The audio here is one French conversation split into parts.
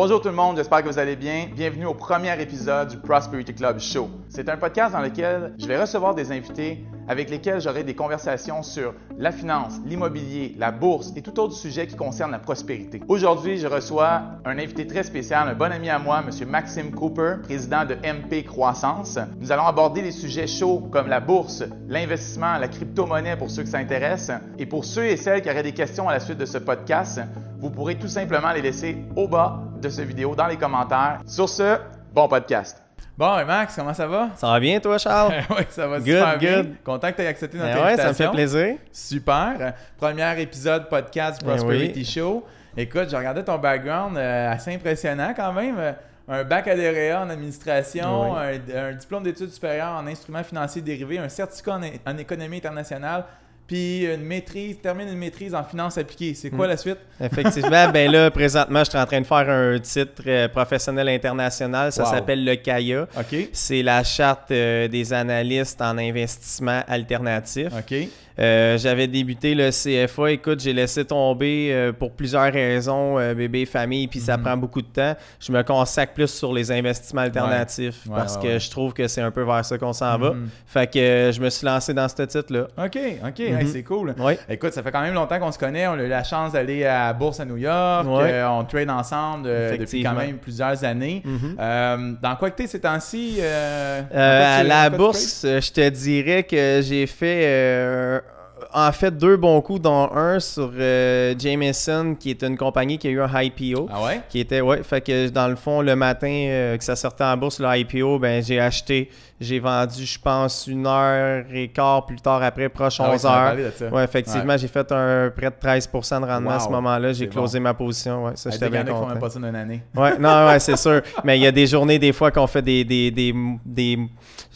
Bonjour tout le monde, j'espère que vous allez bien. Bienvenue au premier épisode du Prosperity Club Show. C'est un podcast dans lequel je vais recevoir des invités avec lesquels j'aurai des conversations sur la finance, l'immobilier, la bourse et tout autre sujet qui concerne la prospérité. Aujourd'hui, je reçois un invité très spécial, un bon ami à moi, M. Maxime Cooper, président de MP Croissance. Nous allons aborder des sujets chauds comme la bourse, l'investissement, la crypto-monnaie pour ceux qui intéresse. Et pour ceux et celles qui auraient des questions à la suite de ce podcast, vous pourrez tout simplement les laisser au bas de cette vidéo dans les commentaires. Sur ce, bon podcast. Bon, Max, comment ça va? Ça va bien, toi, Charles? oui, ça va super bien. Content que tu aies accepté notre invitation. Ben oui, ça me fait plaisir. Super. Premier épisode podcast ben Prosperity Show. Écoute, j'ai regardé ton background, euh, assez impressionnant quand même. Euh, un baccalauréat en administration, ben un, diplôme d'études supérieures en instruments financiers dérivés, un certificat en économie internationale, puis une maîtrise, termine une maîtrise en finances appliquées. C'est quoi hmm. la suite? Effectivement, ben là, présentement, je suis en train de faire un titre euh, professionnel international. Ça s'appelle le CAIA. OK. C'est la charte euh, des analystes en investissement alternatif. OK. Euh, j'avais débuté le CFA. Écoute, j'ai laissé tomber euh, pour plusieurs raisons, euh, bébé, famille, puis ça mhm. prend beaucoup de temps. Je me consacre plus sur les investissements alternatifs parce que je trouve que c'est un peu vers ça qu'on s'en va. Mhm. Fait que je me suis lancé dans ce titre-là. OK, OK, mhm. c'est cool. Écoute, ça fait quand même longtemps qu'on se connaît. On a eu la chance d'aller à Bourse à New York. on trade ensemble depuis quand même plusieurs années. dans quoi que tu es ces temps-ci? à la bourse, je te dirais que j'ai fait en fait deux bons coups, dont un sur euh, Jameson, qui est une compagnie qui a eu un IPO. Ah ouais? Qui était, ouais. Fait que dans le fond, le matin euh, que ça sortait en bourse, le IPO, ben, j'ai acheté. J'ai vendu, je pense, une heure et quart plus tard après, proche 11 ah heures. Ouais, effectivement, j'ai fait un près de 13 de rendement à ce moment-là. J'ai closé ma position. Ouais, ça, j'étais bien année. Ouais, non, ouais, c'est sûr. Mais il y a des journées, des fois, qu'on fait des, des, des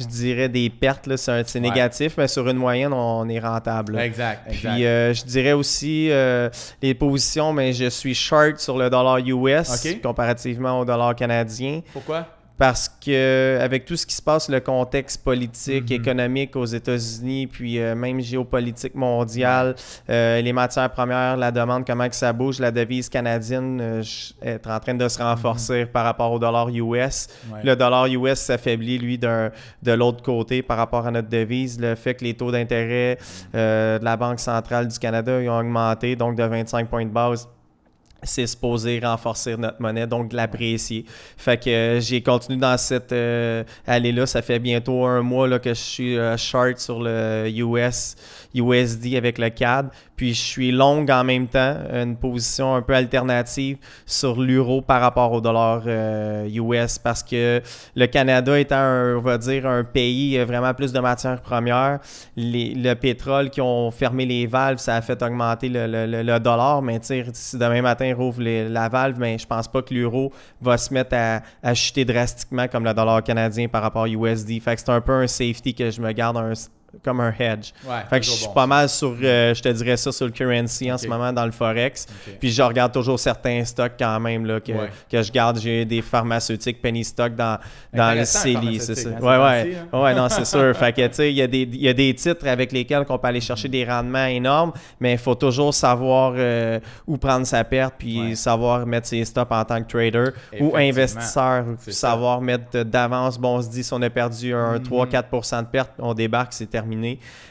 je dirais, des pertes. C'est négatif, mais sur une moyenne, on, est rentable. Exact. Puis euh, je dirais aussi euh, les positions, mais je suis short sur le dollar US comparativement au dollar canadien. Pourquoi? Parce que avec tout ce qui se passe, le contexte politique, mhm. économique aux États-Unis, puis euh, même géopolitique mondiale, euh, les matières premières, la demande, comment que ça bouge, la devise canadienne euh, est en train de se renforcer mhm. par rapport au dollar US. Le dollar US s'affaiblit, lui, de l'autre côté par rapport à notre devise. Le fait que les taux d'intérêt de la Banque centrale du Canada ont augmenté, donc de 25 points de base c'est se poser renforcer notre monnaie, donc de l'apprécier. Fait que euh, j'ai continué dans cette euh, allée-là. Ça fait bientôt un mois là, que je suis euh, short sur le US, USD avec le CAD. Puis je suis long en même temps, une position un peu alternative sur l'euro par rapport au dollar US parce que le Canada étant, un, on va dire, un pays vraiment plus de matières premières, le pétrole qui ont fermé les valves, ça a fait augmenter le, dollar. Mais demain matin, ouvre la valve, mais je pense pas que l'euro va se mettre à, chuter drastiquement comme le dollar canadien par rapport à USD. Fait que c'est un peu un safety que je me garde un comme un hedge. fait que je suis pas mal sur, euh, je te dirais ça, sur le currency en ce moment dans le Forex. Puis je regarde toujours certains stocks quand même là, que, que je garde. J'ai des pharmaceutiques, penny stocks dans, dans le CELI, c'est ça. Hein, ouais, ouais. Hein. ouais, non, c'est sûr. Fait que, tu sais, il y, y, a des titres avec lesquels on peut aller chercher des rendements énormes, mais il faut toujours savoir euh, où prendre sa perte, puis savoir mettre ses stops en tant que trader ou investisseur, savoir mettre d'avance. Bon, on se dit, si on a perdu un 3-4 mm-hmm. de perte, on débarque, c'était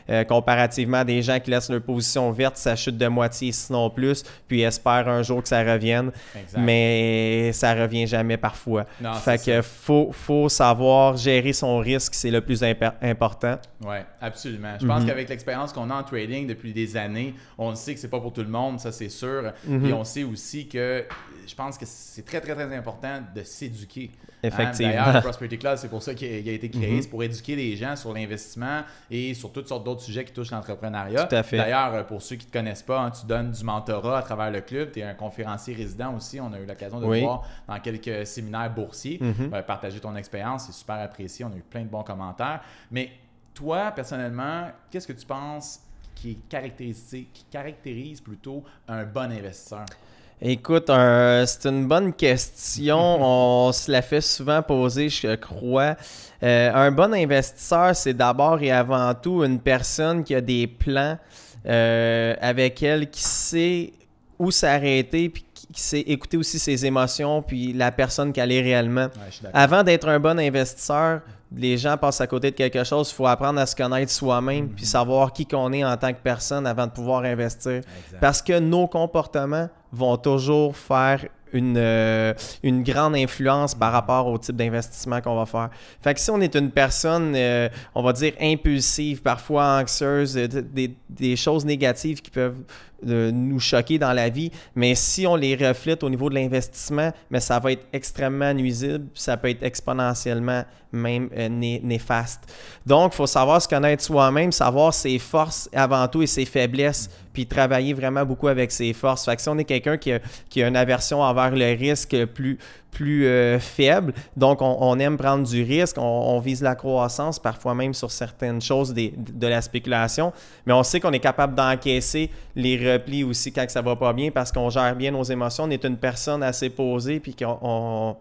euh, comparativement des gens qui laissent leur position verte, ça chute de moitié, sinon plus, puis espèrent un jour que ça revienne. Mais ça revient jamais parfois. Non, fait que faut, savoir gérer son risque, c'est le plus important. Oui, absolument. Je pense mhm. qu'avec l'expérience qu'on a en trading depuis des années, on sait que c'est pas pour tout le monde, ça c'est sûr. Et mhm. on sait aussi que je pense que c'est très, très, très important de s'éduquer. Hein, Effectivement. Hein? D'ailleurs, Prosperity club, c'est pour ça qu'il a été créé, mm-hmm. c'est pour éduquer les gens sur l'investissement et sur toutes sortes d'autres sujets qui touchent l'entrepreneuriat. Tout à fait. D'ailleurs, euh, pour ceux qui ne te connaissent pas, hein, tu donnes du mentorat à travers le club, tu es un conférencier résident aussi, on a eu l'occasion de voir dans quelques séminaires boursiers, mm-hmm. ben, partager ton expérience, c'est super apprécié, on a eu plein de bons commentaires. Mais toi, personnellement, qu'est-ce que tu penses qui qui caractérise plutôt un bon investisseur? Écoute, c'est une bonne question. On se la fait souvent poser, je crois. Euh, un bon investisseur, c'est d'abord et avant tout une personne qui a des plans euh, avec elle, qui sait où s'arrêter, puis sait écouter aussi ses émotions puis la personne qu'elle est réellement. Avant d'être un bon investisseur, les gens passent à côté de quelque chose. Il faut apprendre à se connaître soi-même puis mhm. savoir qui qu'on est en tant que personne avant de pouvoir investir. Parce que nos comportements vont toujours faire une, euh, une grande influence par mhm. rapport au type d'investissement qu'on va faire. Fait que si on est une personne, euh, on va dire, impulsive, parfois anxieuse, euh, des, des, choses négatives qui peuvent de nous choquer dans la vie, mais si on les reflète au niveau de l'investissement, mais ça va être extrêmement nuisible, ça peut être exponentiellement même euh, néfaste. Donc, il faut savoir se connaître soi-même, savoir ses forces avant tout et ses faiblesses, puis travailler vraiment beaucoup avec ses forces. Fait si on est quelqu'un qui a, qui a une aversion envers le risque plus, plus euh, faible. Donc, on, aime prendre du risque, on, vise la croissance, parfois même sur certaines choses de la spéculation, mais on sait qu'on est capable d'encaisser les replis aussi quand ça va pas bien parce qu'on gère bien nos émotions, on est une personne assez posée, puis qu'on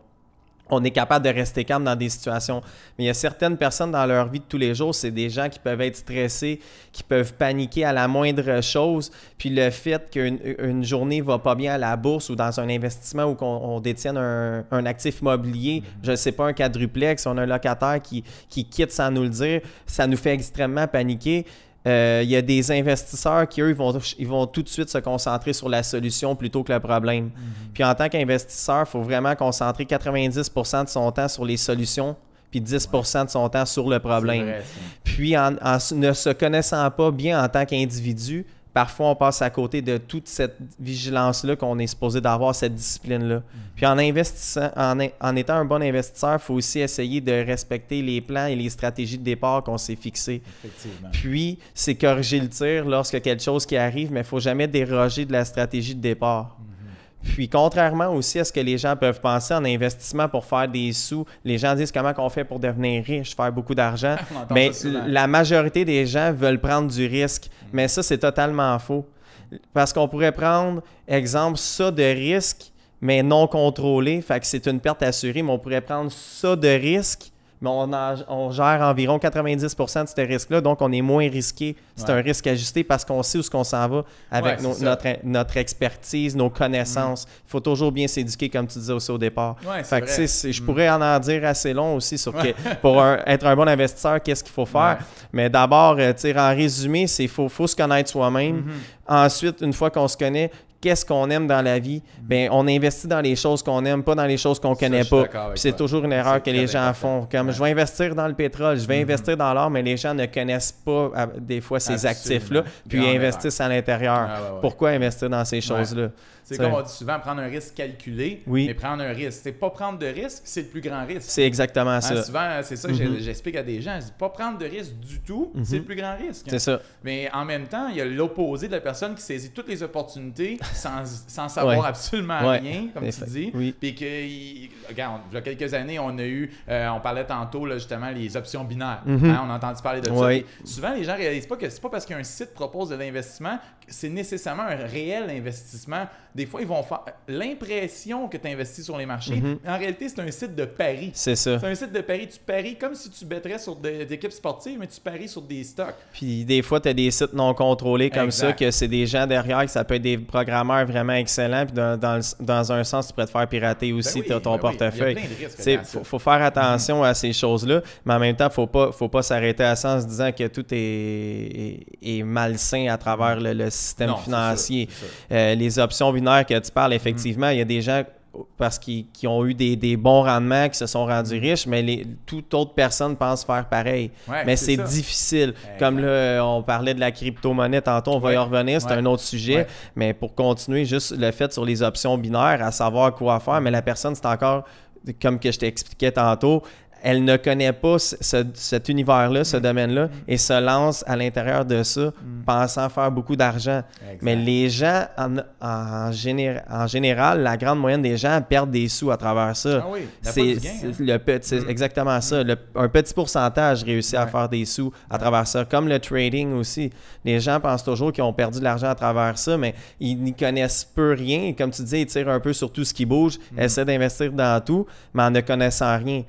on est capable de rester calme dans des situations. Mais il y a certaines personnes dans leur vie de tous les jours, c'est des gens qui peuvent être stressés, qui peuvent paniquer à la moindre chose. Puis le fait qu'une journée va pas bien à la bourse ou dans un investissement ou qu'on détienne un, actif immobilier, mm-hmm. je ne sais pas, un quadruplex, on a un locataire qui, qui quitte sans nous le dire, ça nous fait extrêmement paniquer. Euh, il y a des investisseurs qui, eux, vont, tout de suite se concentrer sur la solution plutôt que le problème. Mhm. Puis en tant qu'investisseur, il faut vraiment concentrer 90 de son temps sur les solutions puis 10 de son temps sur le problème. puis en, ne se connaissant pas bien en tant qu'individu, parfois on passe à côté de toute cette vigilance-là qu'on est supposé d'avoir, cette discipline-là. Mm. Puis en investissant, en, étant un bon investisseur, il faut aussi essayer de respecter les plans et les stratégies de départ qu'on s'est fixés. Puis, c'est corriger le tir lorsque quelque chose qui arrive, mais il ne faut jamais déroger de la stratégie de départ. Mm. Puis contrairement aussi à ce que les gens peuvent penser en investissement pour faire des sous, les gens disent comment qu'on fait pour devenir riche, faire beaucoup d'argent. Mais la majorité des gens veulent prendre du risque. Mm. Mais ça, c'est totalement faux. Parce qu'on pourrait prendre, exemple, ça de risque, mais non contrôlé. Fait que c'est une perte assurée, mais on pourrait prendre ça de risque mais on, gère environ 90 de ce risque-là, donc on est moins risqué. C'est un risque ajusté parce qu'on sait où ce qu'on s'en va avec notre, expertise, nos connaissances. Il mm-hmm. faut toujours bien s'éduquer, comme tu disais aussi au départ. Oui, je mm. pourrais en, en dire assez long aussi sur que, pour être un bon investisseur, qu'est-ce qu'il faut faire. Mais d'abord, euh, en résumé, c'est faut, faut se connaître soi-même. Mm-hmm. Ensuite, une fois qu'on se connaît, qu'est-ce qu'on aime dans la vie, ben on investit dans les choses qu'on aime, pas dans les choses qu'on connaît pas. pas. C'est toujours une erreur que les gens font. Comme je vais investir dans le pétrole, je vais mm-hmm. investir dans l'or, mais les gens ne connaissent pas des fois ces actifs-là, puis ils investissent à l'intérieur. Ah Pourquoi investir dans ces choses-là? C'est comme on dit souvent, prendre un risque calculé, mais prendre un risque. C'est pas prendre de risque, c'est le plus grand risque. C'est exactement hein, ça. Souvent, c'est ça que mhm. j'explique à des gens. pas prendre de risque du tout, mhm. c'est le plus grand risque. C'est ça. Mais en même temps, il y a l'opposé de la personne qui saisit toutes les opportunités sans, savoir absolument rien, comme tu dis. Puis que, il y a quelques années, on a eu, euh, on parlait tantôt, justement, les options binaires. Mhm. Hein, on a entendu parler de ça. Souvent, les gens réalisent pas que c'est pas parce qu'un site propose de l'investissement, c'est nécessairement un réel investissement des fois, ils vont faire l'impression que tu investis sur les marchés. Mhm. En réalité, c'est un site de paris. C'est ça. C'est un site de paris. Tu paries comme si tu betterais sur des, équipes sportives, mais tu paries sur des stocks. Puis des fois, tu as des sites non contrôlés comme ça, que c'est des gens derrière, que ça peut être des programmeurs vraiment excellents. Puis dans, dans, un sens, tu pourrais te faire pirater ben aussi ton ben portefeuille. Il faut, faire attention à ces choses-là, mais en même temps, faut pas faut pas s'arrêter à ça en se disant que tout est, malsain à travers le, système financier. Euh, les options que tu parles, effectivement, mm. il y a des gens parce qu'ils ont eu des, bons rendements, qui se sont rendus mm. riches, mais les, toute autres personnes pensent faire pareil. mais c'est difficile. Comme on parlait de la crypto-monnaie tantôt, on va y revenir, c'est un autre sujet. Mais pour continuer, juste le fait sur les options binaires, à savoir quoi faire, mais la personne, c'est encore comme que je t'expliquais tantôt, elle ne connaît pas cet univers-là, ce mm. domaine-là, mm. et se lance à l'intérieur de ça, mm. pensant faire beaucoup d'argent. Mais les gens, en, général, la grande moyenne des gens perdent des sous à travers ça. Ah c'est hein. exactement ça. un petit pourcentage réussit à faire des sous à travers ça, comme le trading aussi. Les gens pensent toujours qu'ils ont perdu de l'argent à travers ça, mais ils n'y connaissent peu rien. Comme tu dis, ils tirent un peu sur tout ce qui bouge, essaient d'investir dans tout, mais en ne connaissant rien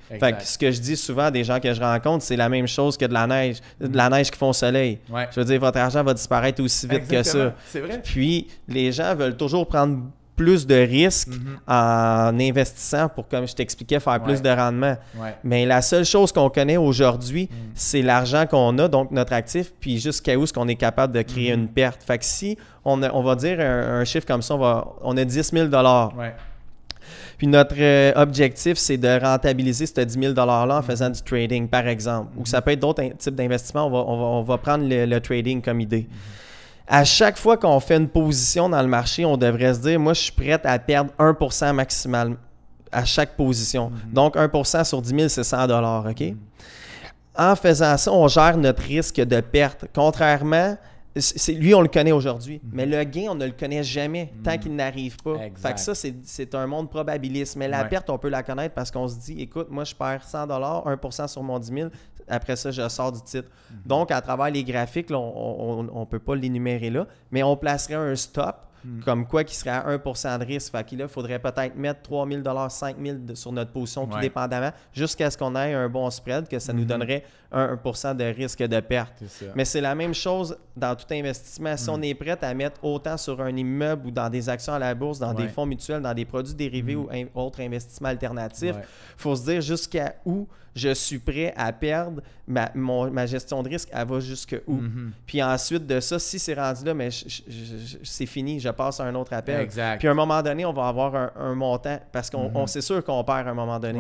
que je dis souvent à des gens que je rencontre, c'est la même chose que de la neige, de la mm. neige qui font soleil. Je veux dire, votre argent va disparaître aussi vite que ça. Puis, les gens veulent toujours prendre plus de risques mm-hmm. en investissant pour, comme je t'expliquais, faire plus de rendement. Mais la seule chose qu'on connaît aujourd'hui, mm. c'est l'argent qu'on a, donc notre actif, puis jusqu'à où est-ce qu'on est capable de créer mm-hmm. une perte. Fait que si on, on va dire un, chiffre comme ça, on, va, on a 10 000 dollars puis notre euh, objectif, c'est de rentabiliser ce 10 000 $-là en faisant du trading, par exemple. Ou ça peut être d'autres types d'investissements. On va, prendre le, trading comme idée. À chaque fois qu'on fait une position dans le marché, on devrait se dire, moi, je suis prêt à perdre 1 maximal à chaque position. Mm-hmm. Donc, 1 sur 10 000, c'est 100 OK? En faisant ça, on gère notre risque de perte. Contrairement c'est lui on le connaît aujourd'hui, mhm. mais le gain on ne le connaît jamais mhm. tant qu'il n'arrive pas. Fait que ça c'est un monde probabiliste, mais la perte on peut la connaître parce qu'on se dit écoute, moi je perds 100 dollars, 1% sur mon 10 000, après ça je sors du titre. Mhm. Donc à travers les graphiques, on, ne peut pas l'énumérer là, mais on placerait un stop Mm. Comme quoi qui serait à 1% de risque. Fait il faudrait peut-être mettre 3 000 5 000 sur notre position, tout dépendamment, jusqu'à ce qu'on ait un bon spread, que ça nous mm-hmm. donnerait 1% de risque de perte. Mais c'est la même chose dans tout investissement. Si mm. on est prêt à mettre autant sur un immeuble ou dans des actions à la bourse, dans des fonds mutuels, dans des produits dérivés mm-hmm. ou autres investissements alternatifs, il faut se dire jusqu'à où je suis prêt à perdre, ma, ma gestion de risque, elle va jusque où. Mhm. Puis ensuite de ça, si c'est rendu là, mais c'est fini, je passe à un autre appel. Exact. Puis à un moment donné, on va avoir un, montant parce qu'on mhm. sait sûr qu'on perd à un moment donné.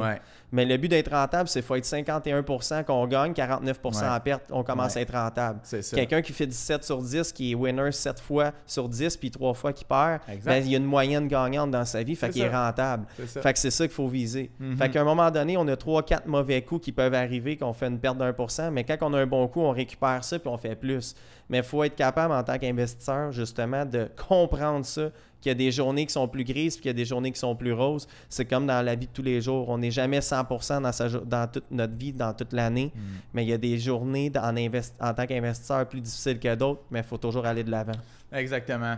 Mais le but d'être rentable, c'est qu'il faut être 51 qu'on gagne, 49 en perte, on commence à être rentable. Quelqu'un qui fait 17 sur 10, qui est winner 7 fois sur 10, puis 3 fois qui perd, ben, il y a une moyenne gagnante dans sa vie, fait qu'il est rentable. fait que c'est ça qu'il faut viser. À mhm. Fait un moment donné, on a 3-4 mauvais coups qui peuvent arriver, qu'on fait une perte d'un mais quand on a un bon coup, on récupère ça, puis on fait plus mais il faut être capable en tant qu'investisseur, justement, de comprendre ça, qu'il y a des journées qui sont plus grises, puis qu'il y a des journées qui sont plus roses. C'est comme dans la vie de tous les jours. On n'est jamais 100% dans, toute notre vie, dans toute l'année, mm. mais il y a des journées en, en tant qu'investisseur plus difficiles que d'autres, mais il faut toujours aller de l'avant. Exactement.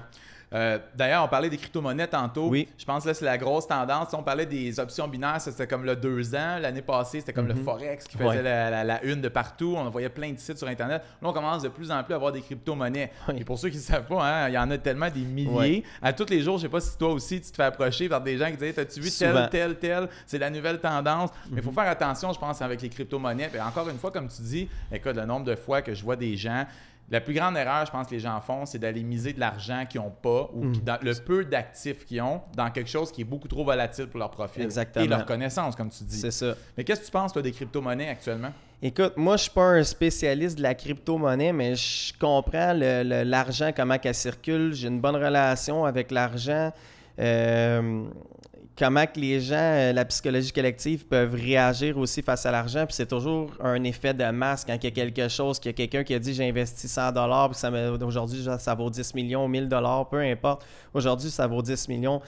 Euh, d'ailleurs, on parlait des crypto-monnaies tantôt. Oui. Je pense que là, c'est la grosse tendance. On parlait des options binaires, c'était comme le deux ans. L'année passée, c'était comme le mhm. Forex qui faisait la, une de partout. On voyait plein de sites sur Internet. Là, on commence de plus en plus à avoir des crypto-monnaies. Et pour ceux qui ne savent pas, hein, il y en a tellement des milliers. À tous les jours, je ne sais pas si toi aussi, tu te fais approcher par des gens qui disent As-tu vu tel, tel, tel C'est la nouvelle tendance. Mais il mhm. faut faire attention, je pense, avec les crypto-monnaies. Encore une fois, comme tu dis, écoute, le nombre de fois que je vois des gens la plus grande erreur, je pense, que les gens font, c'est d'aller miser de l'argent qu'ils n'ont pas ou mhm. le peu d'actifs qu'ils ont dans quelque chose qui est beaucoup trop volatile pour leur profit et leur connaissance, comme tu dis. C'est ça. Mais qu'est-ce que tu penses, toi, des crypto-monnaies actuellement? Écoute, moi, je suis pas un spécialiste de la crypto-monnaie, mais je comprends l'argent, comment qu'elle circule. J'ai une bonne relation avec l'argent. Euh, comment que les gens, euh, la psychologie collective peuvent réagir aussi face à l'argent. Puis c'est toujours un effet de masse quand il y a quelque chose, qu'il y a quelqu'un qui a dit j'ai investi 100 dollars, puis ça aujourd'hui ça vaut 10 millions, 1000 dollars, peu importe. Aujourd'hui ça vaut 10 millions.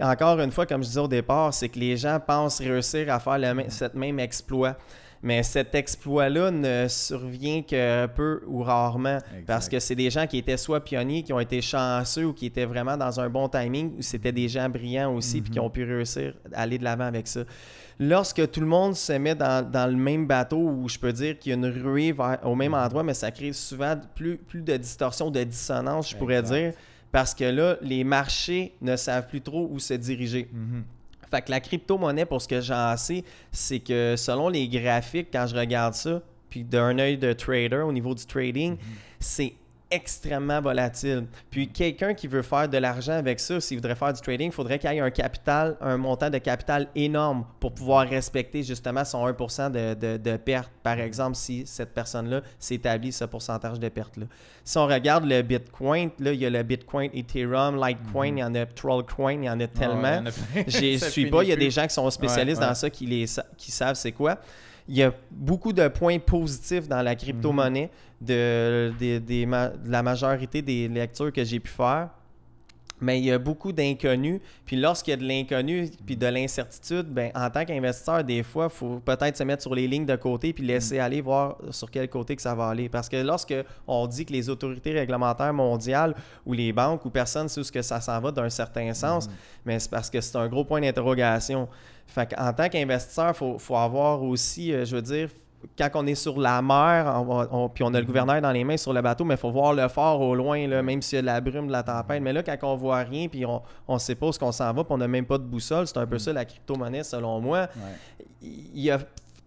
Et encore une fois, comme je dis au départ, c'est que les gens pensent réussir à faire le, cette même exploit. Mais cet exploit-là ne survient que peu ou rarement parce que c'est des gens qui étaient soit pionniers, qui ont été chanceux ou qui étaient vraiment dans un bon timing, ou c'était des gens brillants aussi et puis qui mhm. ont pu réussir à aller de l'avant avec ça. Lorsque tout le monde se met dans, le même bateau, où je peux dire qu'il y a une ruée au même mhm. endroit, mais ça crée souvent plus, plus de distorsion, de dissonance, je pourrais dire, parce que là, les marchés ne savent plus trop où se diriger. Mhm. Fait que la crypto-monnaie, pour ce que j'en sais, c'est que selon les graphiques, quand je regarde ça, puis d'un œil de trader au niveau du trading, mhm. c'est extrêmement volatile. Puis quelqu'un qui veut faire de l'argent avec ça, s'il voudrait faire du trading, il faudrait qu'il ait un capital, un montant de capital énorme pour pouvoir respecter justement son 1% de, de, perte, par exemple, si cette personne-là s'établit ce pourcentage de perte-là. Si on regarde le Bitcoin, là, il y a le Bitcoin, Ethereum, Litecoin, mhm. il y en a Trollcoin, il y en a tellement. Je je suis pas, il y a des gens qui sont spécialistes dans ça, qui, les, qui savent c'est quoi il y a beaucoup de points positifs dans la crypto-monnaie mhm. de, la majorité des lectures que j'ai pu faire mais il y a beaucoup d'inconnus. Puis lorsqu'il y a de l'inconnu puis de l'incertitude, ben, en tant qu'investisseur, des fois, il faut peut-être se mettre sur les lignes de côté puis mhm. laisser aller voir sur quel côté que ça va aller. Parce que lorsque on dit que les autorités réglementaires mondiales ou les banques ou personne ne sait où que ça s'en va d'un certain sens, mhm. mais c'est parce que c'est un gros point d'interrogation. Fait en tant qu'investisseur, il faut, avoir aussi, euh, je veux dire, quand on est sur la mer, puis on a le mhm. gouverneur dans les mains sur le bateau, mais il faut voir le fort au loin, là, même s'il y a de la brume, de la tempête. Mais là, quand on voit rien, puis on, ne sait pas où qu'on s'en va, puis on n'a même pas de boussole, c'est un peu mm. ça la crypto-monnaie selon moi. Il y a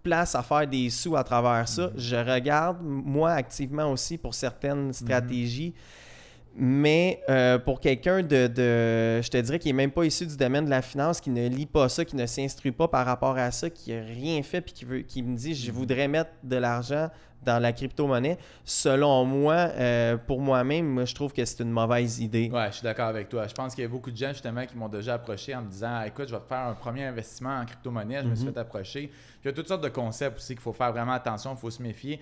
place à faire des sous à travers ça. Mm. Je regarde, moi, activement aussi pour certaines mm-hmm. stratégies. Mais euh, pour quelqu'un de, de, je te dirais, qui n'est même pas issu du domaine de la finance, qui ne lit pas ça, qui ne s'instruit pas par rapport à ça, qui n'a rien fait, puis qui, veut, qui me dit, je mhm. voudrais mettre de l'argent dans la crypto-monnaie, selon moi, euh, pour moi-même, moi, je trouve que c'est une mauvaise idée. Oui, je suis d'accord avec toi. Je pense qu'il y a beaucoup de gens, justement, qui m'ont déjà approché en me disant écoute, je vais te faire un premier investissement en crypto-monnaie. Je me suis mhm. fait approcher. il y a toutes sortes de concepts aussi qu'il faut faire vraiment attention, il faut se méfier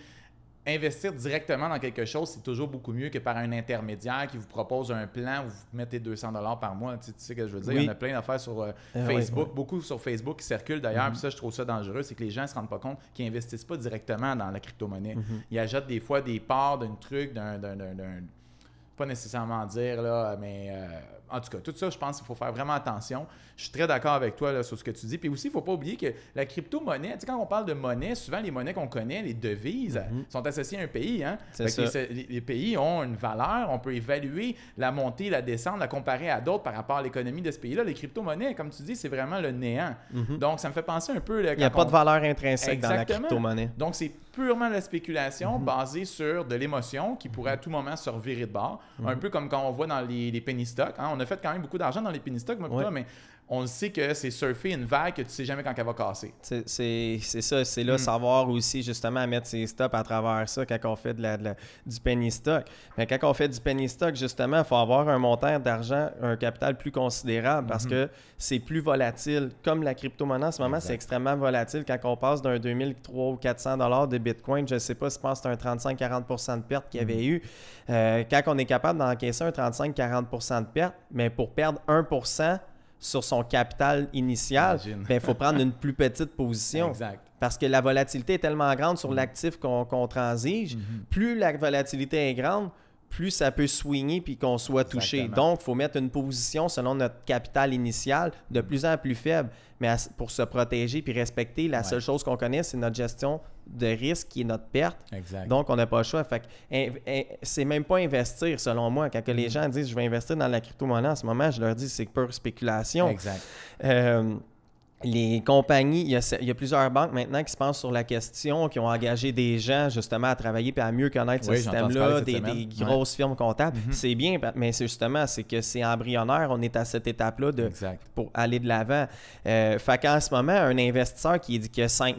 investir directement dans quelque chose, c'est toujours beaucoup mieux que par un intermédiaire qui vous propose un plan où vous mettez 200 dollars par mois. Tu sais, ce que je veux dire, il y en a plein d'affaires sur euh, eh Facebook, beaucoup sur Facebook qui circulent d'ailleurs, mhm. Puis ça je trouve ça dangereux, c'est que les gens ne se rendent pas compte qu'ils n'investissent pas directement dans la crypto-monnaie. Mhm. Ils achètent des fois des parts d'un truc, d'un pas nécessairement dire, là, mais euh, en tout cas, tout ça, je pense qu'il faut faire vraiment attention. Je suis très d'accord avec toi sur ce que tu dis. Puis aussi, il ne faut pas oublier que la crypto-monnaie, tu sais, quand on parle de monnaie, souvent les monnaies qu'on connaît, les devises, mhm. sont associées à un pays. Hein? Ça. Les, pays ont une valeur, on peut évaluer la montée, la descente, la comparer à d'autres par rapport à l'économie de ce pays-là. Les crypto-monnaies, comme tu dis, c'est vraiment le néant. Mhm. Donc, ça me fait penser un peu. il n'y a pas de valeur intrinsèque dans la crypto-monnaie. Donc, c'est purement la spéculation mhm. basée sur de l'émotion qui pourrait à tout moment se revirer de bord. Un mhm. peu comme quand on voit dans les, penny stocks. Hein. On a fait quand même beaucoup d'argent dans les penny stocks, mais on sait que c'est surfer une vague que tu sais jamais quand elle va casser. C'est ça, c'est là hmm. savoir aussi justement mettre ses stops à travers ça quand on fait de la, du penny stock. Mais quand on fait du penny stock, justement, il faut avoir un montant d'argent, un capital plus considérable parce hmm. que c'est plus volatile. Comme la crypto-monnaie en ce moment, c'est extrêmement volatile. Quand on passe d'un 300 ou 400 dollars de Bitcoin, je sais pas, si pense c'est un 35-40 de perte qu'il y avait hmm. eu. Euh, quand on est capable d'encaisser un 35-40 de perte, mais pour perdre 1 sur son capital initial, il ben, faut prendre une plus petite position. Exact. Parce que la volatilité est tellement grande sur l'actif qu'on transige. Mhm. Plus la volatilité est grande, plus ça peut swinguer puis qu'on soit touché. Donc, il faut mettre une position selon notre capital initial de plus en plus faible. Mais pour se protéger puis respecter, la seule chose qu'on connaît, c'est notre gestion de risque qui est notre perte. Donc, on n'a pas le choix. c'est même pas investir, selon moi. Quand que les mm. gens disent « je vais investir dans la crypto-monnaie » en ce moment, je leur dis « c'est pure spéculation ». Exact. Euh, les compagnies, il y, a, plusieurs banques maintenant qui se pensent sur la question, qui ont engagé des gens justement à travailler et à mieux connaître ce système-là, des, grosses firmes comptables. Mhm. C'est bien, mais c'est justement, c'est que c'est embryonnaire, on est à cette étape-là pour aller de l'avant. Euh, fait qu'en ce moment, un investisseur qui dit qu'il a 5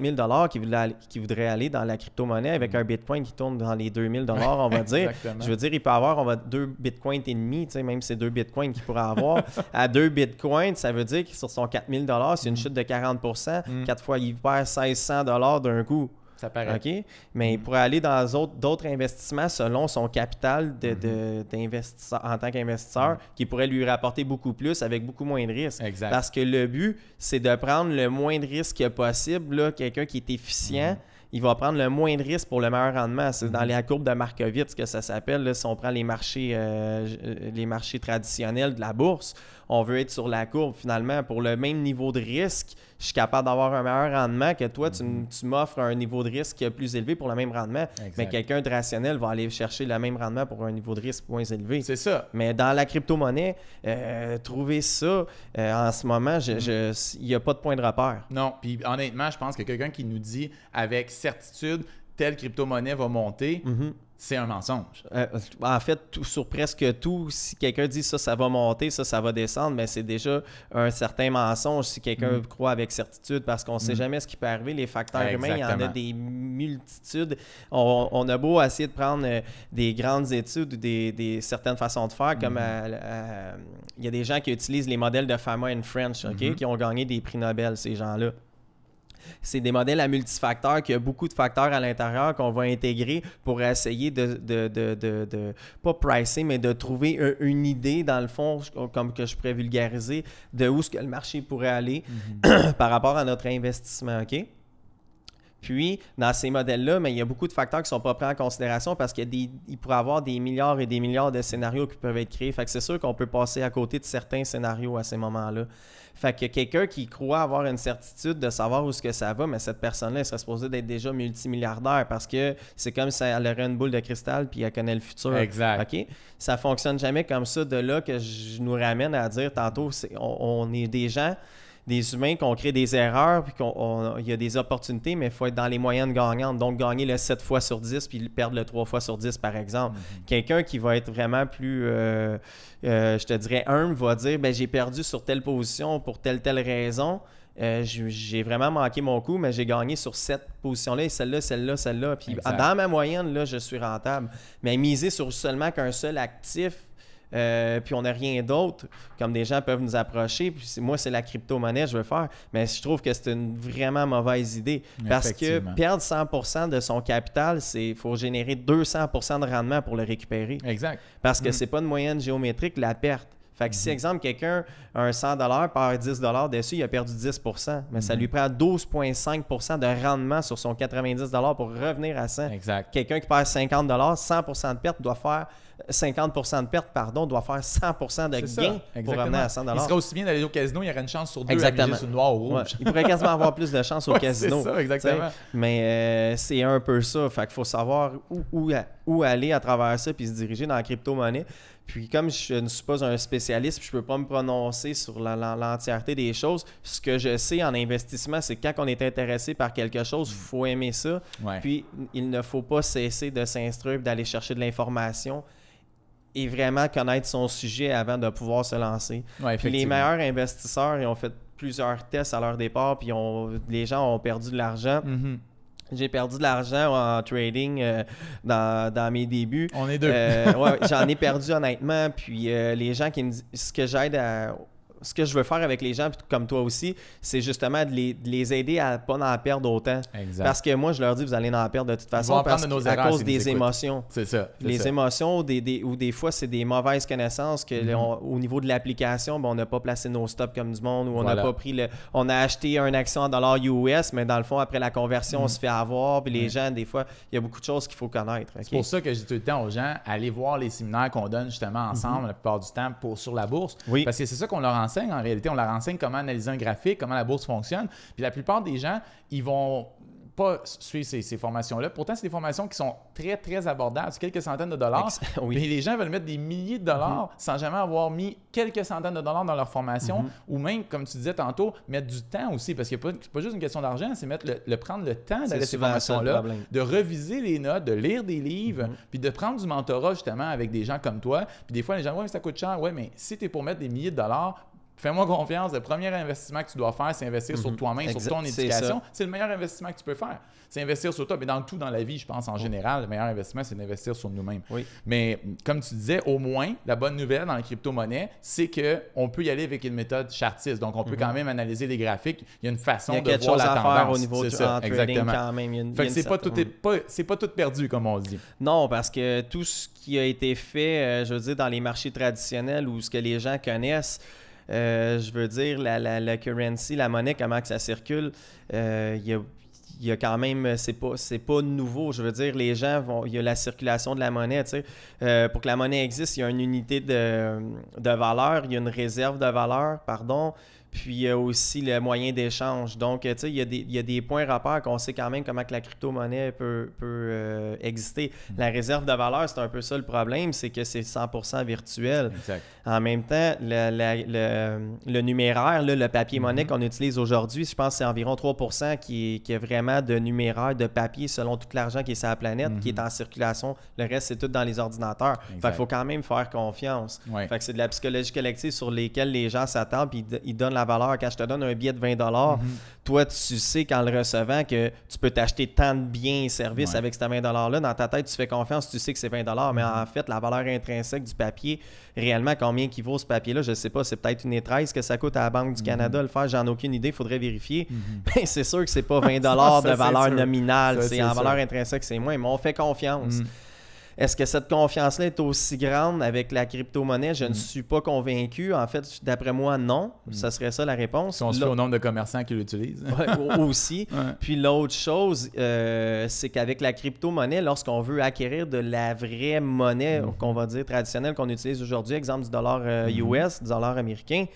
qui qui voudrait aller dans la crypto-monnaie avec mhm. un bitcoin qui tourne dans les 2000 on va dire, je veux dire, il peut avoir on va, deux bitcoins et demi, même si même c'est deux bitcoins qu'il pourrait avoir. à deux bitcoins, ça veut dire que sur son 4 4000 c'est une mhm. chute de 40 mm. quatre fois, il perd 1600 d'un coup. Ça paraît. OK? Mais il mm. pourrait aller dans d'autres investissements selon son capital mm-hmm. en tant qu'investisseur, mm. qui pourrait lui rapporter beaucoup plus avec beaucoup moins de risques. Parce que le but, c'est de prendre le moins de risques possible. Quelqu'un qui est efficient, mm-hmm. il va prendre le moins de risques pour le meilleur rendement. C'est dans mm-hmm. la courbe de Markovitz que ça s'appelle. Si on prend les marchés, euh, euh, les marchés traditionnels de la bourse, on veut être sur la courbe finalement. Pour le même niveau de risque, je suis capable d'avoir un meilleur rendement que toi. Tu, mm-hmm. m'offres un niveau de risque plus élevé pour le même rendement. Mais quelqu'un de rationnel va aller chercher le même rendement pour un niveau de risque moins élevé. C'est ça. Mais dans la crypto-monnaie, euh, trouver ça euh, en ce moment, mm-hmm. il n'y a pas de point de repère. Non. Puis honnêtement, je pense que quelqu'un qui nous dit avec certitude telle crypto-monnaie va monter, mm-hmm c'est un mensonge. Euh, euh, en fait, sur presque tout, si quelqu'un dit ça, ça va monter, ça, ça va descendre, mais c'est déjà un certain mensonge si quelqu'un mm. croit avec certitude parce qu'on ne sait mm. jamais ce qui peut arriver. Les facteurs humains, il y en a des multitudes. On, a beau essayer de prendre euh, des grandes études ou des, certaines façons de faire, comme mm. il y a des gens qui utilisent les modèles de Fama and French, mm-hmm. qui ont gagné des prix Nobel, ces gens-là. C'est des modèles à multifacteurs, qui a beaucoup de facteurs à l'intérieur qu'on va intégrer pour essayer de, pas pricer, mais de trouver une idée, dans le fond, comme que je pourrais vulgariser, de où ce que le marché pourrait aller mhm. par rapport à notre investissement. OK? Puis, dans ces modèles-là, mais il y a beaucoup de facteurs qui ne sont pas pris en considération parce qu'il pourrait y avoir des milliards et des milliards de scénarios qui peuvent être créés. Fait que c'est sûr qu'on peut passer à côté de certains scénarios à ces moments-là. Fait que quelqu'un qui croit avoir une certitude de savoir où ce que ça va, mais cette personne-là, elle serait supposée d'être déjà multimilliardaire parce que c'est comme si elle aurait une boule de cristal puis elle connaît le futur. Exact. OK? Ça fonctionne jamais comme ça. De là que je nous ramène à dire tantôt, on est des gens des humains, qu'on crée des erreurs, puis qu'il y a des opportunités, mais il faut être dans les moyennes gagnantes. Donc, gagner le 7 fois sur 10, puis perdre le 3 fois sur 10, par exemple. Mhm. Quelqu'un qui va être vraiment plus, euh, euh, je te dirais, humble, va dire, ben j'ai perdu sur telle position pour telle, telle raison. Euh, j'ai vraiment manqué mon coup, mais j'ai gagné sur cette position-là, et celle-là, celle-là, celle-là. Puis dans ma moyenne, là, je suis rentable. Mais miser sur seulement qu'un seul actif, euh, puis on n'a rien d'autre, comme des gens peuvent nous approcher, puis moi, c'est la crypto-monnaie que je veux faire. Mais je trouve que c'est une vraiment mauvaise idée. Parce que perdre 100 de son capital, il faut générer 200 de rendement pour le récupérer. Exact. Parce que mm. c'est pas une moyenne géométrique, la perte. Fait que si, mhm. exemple, quelqu'un a un 100 par 10 dessus, il a perdu 10 mais ça mhm. lui prend 12,5 de rendement sur son 90 pour revenir à 100. Quelqu'un qui perd 50 100 de perte doit faire 50 euh, de perte, pardon, doit faire 100 de gain pour revenir à 100 Il serait aussi bien d'aller au casino, il y aurait une chance sur deux exactement. noir ou rouge. Il pourrait quasiment avoir plus de chance au casino. Ça, exactement. Mais euh, c'est un peu ça. Fait qu'il faut savoir où, où, aller à travers ça puis se diriger dans la crypto-monnaie. Puis comme je ne suis pas un spécialiste, je ne peux pas me prononcer sur l'entièreté des choses. Ce que je sais en investissement, c'est quand on est intéressé par quelque chose, il mm. faut aimer ça. Puis il ne faut pas cesser de s'instruire, d'aller chercher de l'information et vraiment connaître son sujet avant de pouvoir se lancer. les meilleurs investisseurs, ont fait plusieurs tests à leur départ, puis les gens ont perdu de l'argent. Mm-hmm. J'ai perdu de l'argent en trading euh, dans, mes débuts. On est deux. Euh, j'en ai perdu honnêtement. Puis euh, les gens qui me disent ce que j'aide à ce que je veux faire avec les gens, comme toi aussi, c'est justement de les, aider à ne pas en perdre autant. Parce que moi, je leur dis, vous allez en perdre de toute façon parce à cause des émotions. C'est ça. Les émotions, ou des fois, c'est des mauvaises connaissances que mhm. au niveau de l'application, ben, on n'a pas placé nos stops comme du monde ou on n'a pas pris le. On a acheté un action en dollars US, mais dans le fond, après la conversion, on mhm. se fait avoir. Puis les mhm. gens, des fois, il y a beaucoup de choses qu'il faut connaître. C'est pour ça que j'ai tout le temps aux gens, allez voir les séminaires qu'on donne justement ensemble la plupart du temps pour, sur la bourse. Oui. Parce que c'est ça qu'on leur enseigne en réalité. On leur renseigne comment analyser un graphique, comment la bourse fonctionne. Puis la plupart des gens, ils vont pas suivre ces, formations-là. Pourtant, c'est des formations qui sont très, très abordables. C'est quelques centaines de dollars. Mais les gens veulent mettre des milliers de dollars mm-hmm. sans jamais avoir mis quelques centaines de dollars dans leur formation. Mm-hmm. Ou même, comme tu disais tantôt, mettre du temps aussi. Parce que n'est pas juste une question d'argent, c'est mettre le, prendre le temps d'aller ces formations-là, de reviser les notes, de lire des livres, mm-hmm. puis de prendre du mentorat justement avec des gens comme toi. Puis des fois, les gens, Oui, mais ça coûte cher. Oui, mais si tu es pour mettre des milliers de dollars, Fais-moi confiance, le premier investissement que tu dois faire, c'est investir sur mhm. toi-même, sur ton éducation. C'est le meilleur investissement que tu peux faire. C'est investir sur toi. Mais dans tout, dans la vie, je pense en oh. général, le meilleur investissement, c'est d'investir sur nous-mêmes. Mais comme tu disais, au moins, la bonne nouvelle dans les crypto monnaie c'est qu'on peut y aller avec une méthode chartiste. Donc, on peut quand mhm. même analyser les graphiques. Il y a une façon de voir la à tendance. Faire au niveau de exactement. quand Il y c'est pas, tout, pas tout perdu, comme on dit. Non, parce que tout ce qui a été fait, euh, je veux dire, dans les marchés traditionnels ou ce que les gens connaissent, euh, je veux dire, la, la, la, currency, la monnaie, comment que ça circule, euh, il y, a, quand même, c'est pas, c'est pas nouveau. Je veux dire, les gens vont, il y a la circulation de la monnaie. Euh, pour que la monnaie existe, il y a une unité de, de valeur, il y a une réserve de valeur, pardon. Puis il y a aussi le moyen d'échange. Donc, euh, tu sais, il y, a des, y a des points rapports qu'on sait quand même comment que la crypto-monnaie peut, peut euh, exister. Mm. La réserve de valeur, c'est un peu ça le problème, c'est que c'est 100% virtuel. En même temps, le, le, le numéraire, le papier-monnaie mm-hmm. qu'on utilise aujourd'hui, je pense que c'est environ 3% qui, qui est vraiment de numéraire de papier selon tout l'argent qui est sur la planète, qui est mm-hmm. en circulation. Le reste, c'est tout dans les ordinateurs. Fait qu'il faut quand même faire confiance. Fait que c'est de la psychologie collective sur lesquelles les gens s'attendent, puis ils donnent la valeur. Quand je te donne un billet de 20 mhm. toi, tu sais qu'en le recevant que tu peux t'acheter tant de biens et services avec ces 20 $-là. Dans ta tête, tu fais confiance, tu sais que c'est 20 dollars, mais mhm. en fait, la valeur intrinsèque du papier, réellement, combien qui vaut ce papier-là, je ne sais pas. C'est peut-être une étresse que ça coûte à la Banque du mhm. Canada le faire. J'en ai aucune idée, il faudrait vérifier. Ben, c'est sûr que c'est pas 20 dollars de valeur nominale. C'est en valeur intrinsèque, c'est moins, mais on fait confiance. Est-ce que cette confiance-là est aussi grande avec la crypto-monnaie? Je ne mm. suis pas convaincu. En fait, d'après moi, non. Ça mm. serait ça la réponse. on se au nombre de commerçants qui l'utilisent. ouais, aussi. Puis l'autre chose, euh, c'est qu'avec la crypto-monnaie, lorsqu'on veut acquérir de la vraie monnaie, mm. qu'on va dire traditionnelle, qu'on utilise aujourd'hui, exemple du dollar US, euh, mm-hmm. du dollar américain,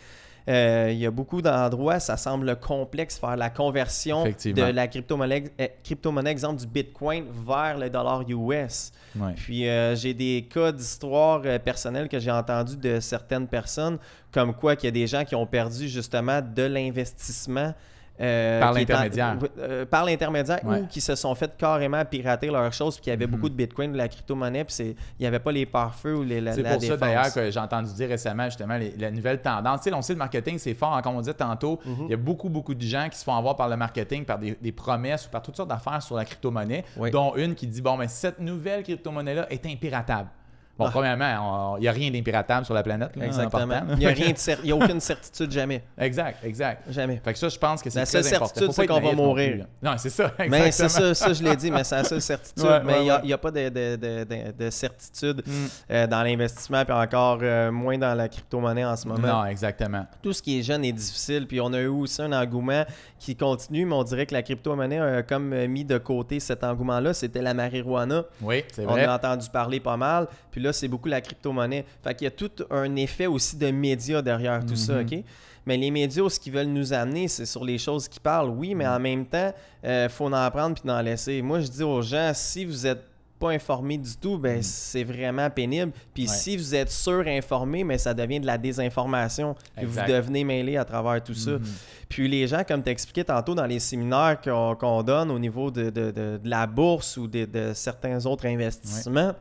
euh, il y a beaucoup d'endroits, ça semble complexe faire la conversion de la crypto-monnaie, euh, crypto exemple du Bitcoin, vers le dollar US. Puis euh, j'ai des cas d'histoire personnelle que j'ai entendu de certaines personnes, comme quoi qu'il y a des gens qui ont perdu justement de l'investissement euh, par l'intermédiaire. Euh, par l'intermédiaire ou qui se sont fait carrément pirater leurs choses puis qu'il y avait mhm. beaucoup de bitcoin, de la crypto-monnaie, puis il n'y avait pas les pare-feux ou les, la, C'est pour ça d'ailleurs que j'ai entendu dire récemment justement la nouvelle tendance. Tu on sait le marketing, c'est fort, hein, comme on disait tantôt. Mhm. Il y a beaucoup, beaucoup de gens qui se font avoir par le marketing, par des, promesses ou par toutes sortes d'affaires sur la crypto-monnaie, dont une qui dit bon, mais cette nouvelle crypto-monnaie-là est impiratable. Bon, ah. premièrement, il n'y a rien d'impiratable sur la planète. Exactement. Il n'y a, rien y a aucune certitude, jamais. Exact, exact. Jamais. Fait que ça, je pense que c'est La seule certitude, c'est qu'on va mourir. Non, c'est ça, exactement. Mais c'est ça, ça, je l'ai dit, mais c'est la seule certitude. mais il n'y a, pas de, certitude mm. euh, dans l'investissement, puis encore euh, moins dans la crypto-monnaie en ce moment. Non, exactement. Tout ce qui est jeune est difficile, puis on a eu aussi un engouement qui continue, mais on dirait que la crypto-monnaie a comme euh, mis de côté cet engouement-là. C'était la marijuana. Oui, c'est vrai. On a entendu parler pas mal, puis c'est beaucoup la crypto-monnaie. Fait qu'il y a tout un effet aussi de médias derrière tout ça, mhm. OK? Mais les médias, ce qu'ils veulent nous amener, c'est sur les choses qui parlent, oui, mais mhm. en même temps, il euh, faut en apprendre puis en laisser. Moi, je dis aux gens, si vous n'êtes pas informé du tout, ben mhm. c'est vraiment pénible. Puis si vous êtes surinformé, mais ça devient de la désinformation. vous devenez mêlé à travers tout ça. Puis les gens, comme tu expliquais tantôt dans les séminaires qu'on donne au niveau de, la bourse ou de, certains autres investissements,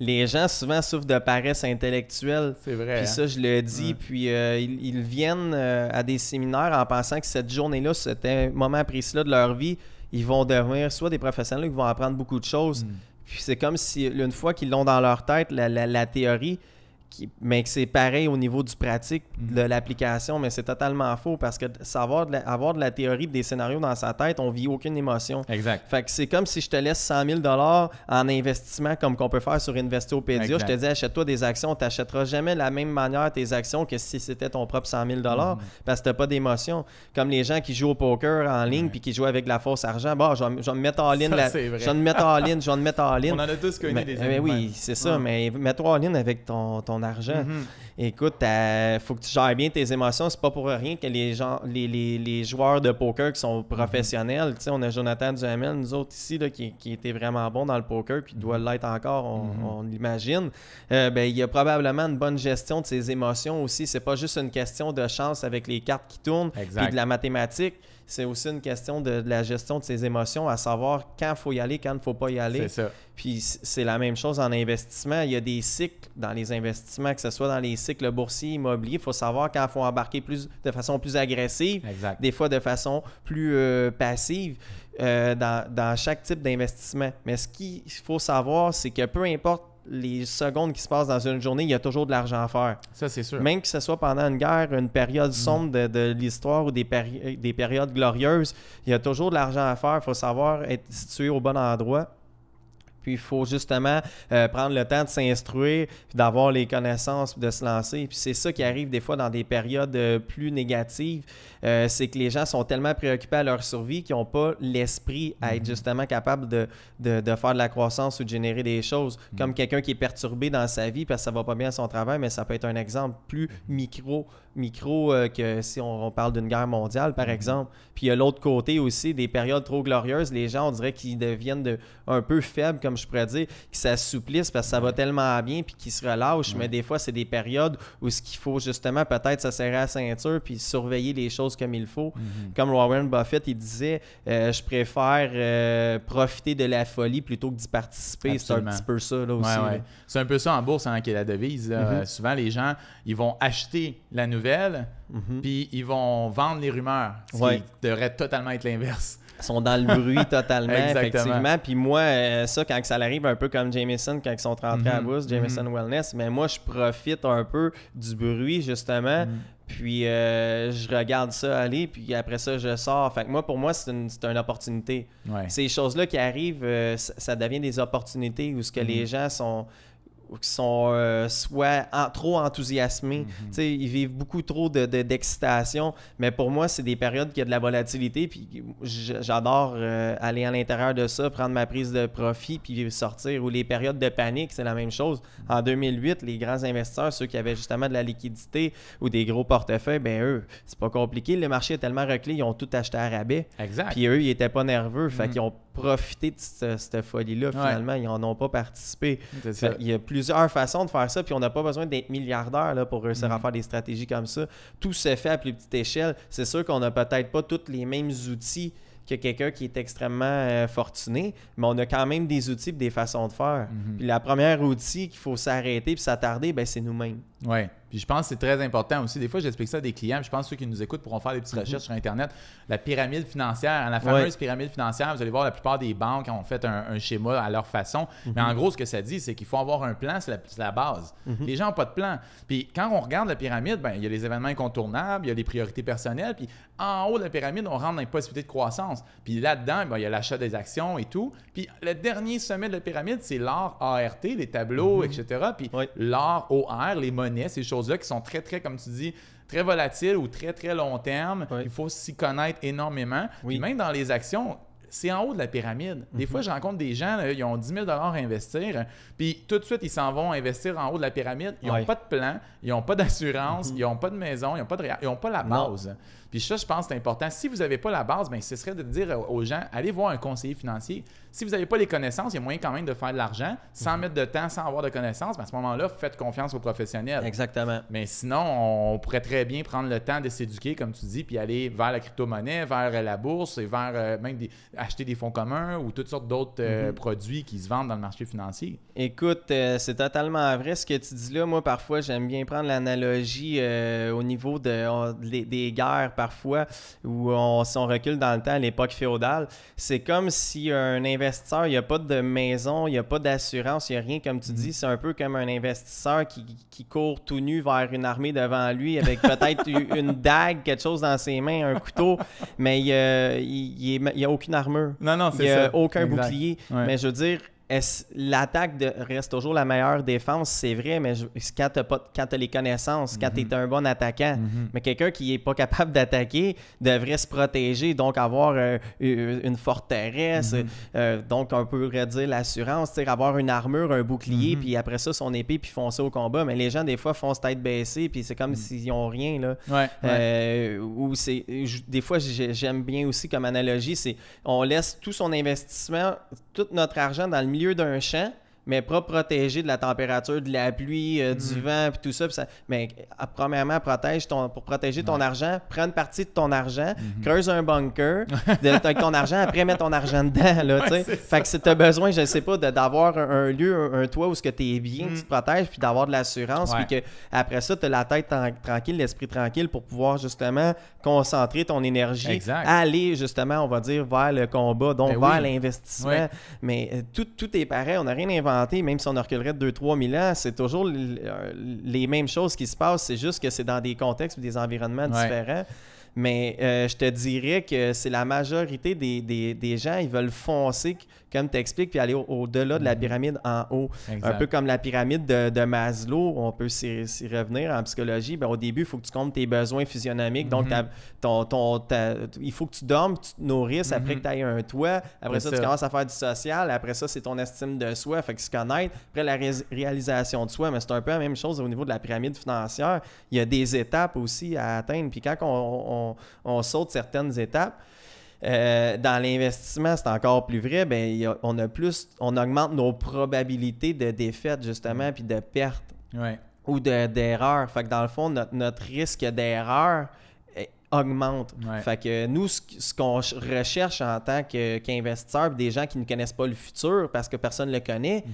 les gens souvent souffrent de paresse intellectuelle. C'est vrai. Puis hein? ça, je le dis. Puis euh, ils, viennent euh, à des séminaires en pensant que cette journée-là, c'était un moment précis-là de leur vie. Ils vont devenir soit des professionnels qui vont apprendre beaucoup de choses. Mm. Puis c'est comme si, une fois qu'ils l'ont dans leur tête, la, la, la théorie, mais que c'est pareil au niveau du pratique mhm. de l'application, mais c'est totalement faux parce que savoir avoir de la théorie des scénarios dans sa tête, on vit aucune émotion. Exact. Fait que c'est comme si je te laisse 100 000 dollars en investissement comme qu'on peut faire sur Investopedia. Je te dis achète-toi des actions, tu n'achèteras jamais la même manière tes actions que si c'était ton propre 100 000 dollars mhm. parce que tu pas d'émotion. Comme les gens qui jouent au poker en ligne puis qui jouent avec de la fausse argent, bon, je vais me mettre en ligne, je vais me en ligne, je vais me mettre en ligne. On en a tous connu des émotions. Eh oui, c'est ça, mais mets-toi en ligne avec ton argent. Mhm. Écoute, il euh, faut que tu gères bien tes émotions. C'est pas pour rien que les, gens, les, joueurs de poker qui sont mhm. professionnels, tu sais, on a Jonathan Duhamel, nous autres ici, là, qui, qui, était vraiment bon dans le poker, qui doit mhm. l'être encore, on, l'imagine. Euh, ben, il y a probablement une bonne gestion de ses émotions aussi. C'est pas juste une question de chance avec les cartes qui tournent, et de la mathématique c'est aussi une question de, la gestion de ses émotions, à savoir quand il faut y aller, quand il ne faut pas y aller. C'est ça. Puis c'est la même chose en investissement. Il y a des cycles dans les investissements, que ce soit dans les cycles boursiers, immobiliers. Il faut savoir quand il faut embarquer plus, de façon plus agressive, des fois de façon plus euh, passive. Euh, dans, dans chaque type d'investissement. Mais ce qu'il faut savoir, c'est que peu importe les secondes qui se passent dans une journée, il y a toujours de l'argent à faire. Ça, c'est sûr. Même que ce soit pendant une guerre, une période mm. sombre de, l'histoire ou des, des, périodes glorieuses, il y a toujours de l'argent à faire. Il faut savoir être situé au bon endroit. Puis il faut justement euh, prendre le temps de s'instruire, d'avoir les connaissances, de se lancer. Puis c'est ça qui arrive des fois dans des périodes euh, plus négatives, euh, c'est que les gens sont tellement préoccupés à leur survie qu'ils n'ont pas l'esprit à être mhm. justement capable de, faire de la croissance ou de générer des choses. Mhm. Comme quelqu'un qui est perturbé dans sa vie parce que ça va pas bien à son travail, mais ça peut être un exemple plus mhm. micro micro euh, que si on, parle d'une guerre mondiale, par mhm. exemple. Puis il y a l'autre côté aussi, des périodes trop glorieuses, les gens, on dirait qu'ils deviennent un peu faibles, comme je pourrais dire, qu'ils s'assouplissent parce que ça va tellement bien, puis qu'ils se relâchent. Mais des fois, c'est des périodes où ce qu'il faut justement peut-être se serrer à la ceinture, puis surveiller les choses comme il faut. Mhm. Comme Warren Buffett, il disait, euh, je préfère euh, profiter de la folie plutôt que d'y participer. C'est un petit peu ça, aussi. C'est un peu ça en bourse, hein, qui est la devise. Mhm. Souvent, les gens, ils vont acheter la nouvelle Mhm. puis ils vont vendre les rumeurs. Ce qui devrait totalement être l'inverse. Ils sont dans le bruit totalement, effectivement. Puis moi, euh, ça, quand ça arrive un peu comme Jameson, quand ils sont rentrés à mhm. Jameson mhm. Wellness, mais moi, je profite un peu du bruit, justement. Puis euh, je regarde ça aller, puis après ça, je sors. Fait que moi, pour moi, c'est une, opportunité. Ces choses-là qui arrivent, euh, ça, devient des opportunités où ce que les gens sont, qui sont euh, soit trop enthousiasmés. Mhm. Ils vivent beaucoup trop d'excitation. De, mais pour moi, c'est des périodes qui ont de la volatilité. Puis j'adore euh, aller à l'intérieur de ça, prendre ma prise de profit, puis sortir. Ou les périodes de panique, c'est la même chose. En 2008, les grands investisseurs, ceux qui avaient justement de la liquidité ou des gros portefeuilles, ben eux, c'est pas compliqué. Le marché est tellement reclé, ils ont tout acheté à rabais. Exact. Puis eux, ils étaient pas nerveux. Fait mhm. qu'ils ont profité de cette, folie-là, finalement. Ils en ont pas participé. il y a plus plusieurs façons de faire ça, puis on n'a pas besoin d'être milliardaire là, pour réussir à mm. faire des stratégies comme ça. Tout se fait à plus petite échelle. C'est sûr qu'on n'a peut-être pas tous les mêmes outils que quelqu'un qui est extrêmement euh, fortuné, mais on a quand même des outils et des façons de faire. Mm-hmm. Puis la première outil qu'il faut s'arrêter et s'attarder, ben, c'est nous-mêmes. Ouais. Puis je pense que c'est très important aussi. Des fois, j'explique ça à des clients. Puis je pense que ceux qui nous écoutent pourront faire des petites mhm. recherches sur Internet. La pyramide financière, hein, la fameuse pyramide financière, vous allez voir, la plupart des banques ont fait un, schéma à leur façon. Mhm. Mais en gros, ce que ça dit, c'est qu'il faut avoir un plan, c'est la, base. Mhm. Les gens n'ont pas de plan. Puis quand on regarde la pyramide, ben, il y a les événements incontournables, il y a les priorités personnelles. Puis en haut de la pyramide, on rentre dans les possibilités de croissance. Puis là-dedans, ben, il y a l'achat des actions et tout. Puis le dernier sommet de la pyramide, c'est l'art ART, les tableaux, etc. Puis l'art OR, les monnaies, ces choses qui sont très, très, comme tu dis, très volatiles ou très, très long terme. Il faut s'y connaître énormément. même dans les actions, c'est en haut de la pyramide. Des mhm. fois, je rencontre des gens, ils ont 10 000 à investir, puis tout de suite, ils s'en vont investir en haut de la pyramide. Ils n'ont pas de plan, ils n'ont pas d'assurance, mhm. ils n'ont pas de maison, ils n'ont pas, de... pas la base. Puis ça, je pense que c'est important. Si vous n'avez pas la base, bien, ce serait de dire aux gens, allez voir un conseiller financier. Si vous n'avez pas les connaissances, il y a moyen quand même de faire de l'argent sans mhm. mettre de temps, sans avoir de connaissances. Mais à ce moment-là, faites confiance aux professionnels. Exactement. Mais sinon, on pourrait très bien prendre le temps de s'éduquer, comme tu dis, puis aller vers la crypto-monnaie, vers euh, la bourse et vers euh, même acheter des fonds communs ou toutes sortes d'autres euh, mhm. produits qui se vendent dans le marché financier. Écoute, c'est totalement vrai ce que tu dis là. Moi, parfois, j'aime bien prendre l'analogie au niveau des guerres parfois, où si on recule dans le temps à l'époque féodale, c'est comme si un investisseur, il n'y a pas de maison, il n'y a pas d'assurance, il n'y a rien, comme tu mm. dis, c'est un peu comme un investisseur qui, court tout nu vers une armée devant lui avec peut-être une dague, quelque chose dans ses mains, un couteau, mais il n'y a, aucune armure. Non, non, c'est ça. Il n'y a aucun bouclier. Mais je veux dire, l'attaque reste toujours la meilleure défense, c'est vrai, mais je, quand tu as, les connaissances, quand tu es mhm. un bon attaquant, mhm. mais quelqu'un qui n'est pas capable d'attaquer devrait se protéger, donc avoir euh, une forteresse, mhm. euh, donc un peu redire l'assurance, avoir une armure, un bouclier, puis après ça, son épée, puis foncer au combat. Mais les gens, des fois, font tête baissée, puis c'est comme s'ils n'ont rien. Là. Euh, ou c'est, des fois, j'aime bien aussi comme analogie, c'est on laisse tout son investissement, tout notre argent dans le milieu d'un champ, mais pas protéger de la température, de la pluie, euh, du mm. vent, puis tout ça. mais euh, premièrement, protège ton, pour protéger ton argent, prends une partie de ton argent, mm-hmm. creuse un bunker de, avec ton argent, après mets ton argent dedans. Là, fait que si tu as besoin, je ne sais pas, d'avoir un, lieu, un, toit où ce que tu es bien, tu te protèges, puis d'avoir de l'assurance, puis que après ça, tu as la tête tranquille, l'esprit tranquille pour pouvoir justement concentrer ton énergie, aller justement, on va dire, vers le combat, donc ben vers l'investissement. Mais euh, tout, tout est pareil, on n'a rien inventé même si on reculerait de 2-3 ans, c'est toujours euh, les mêmes choses qui se passent. C'est juste que c'est dans des contextes ou des environnements différents. Mais euh, je te dirais que c'est la majorité des, des, gens, ils veulent foncer, comme tu expliques, puis aller au-delà de la mhm. pyramide en haut. Un peu comme la pyramide de, Maslow, on peut s'y revenir en psychologie. Ben, au début, il faut que tu comptes tes besoins physionomiques. Donc, mhm. ton, il faut que tu dormes, que tu te nourrisses, après mhm. que tu ailles un toit. Après ça, tu commences à faire du social. Après ça, c'est ton estime de soi, fait que se connaître. Après, la réalisation de soi. Mais c'est un peu la même chose au niveau de la pyramide financière. Il y a des étapes aussi à atteindre. Puis quand on on, saute certaines étapes. Euh, dans l'investissement, c'est encore plus vrai, ben, on a plus, on augmente nos probabilités de défaite, justement, puis de perte ou d'erreur. fait que dans le fond, notre, risque d'erreur eh, augmente. Fait que nous, ce qu'on recherche en tant qu'investisseurs, des gens qui ne connaissent pas le futur parce que personne ne le connaît, mhm.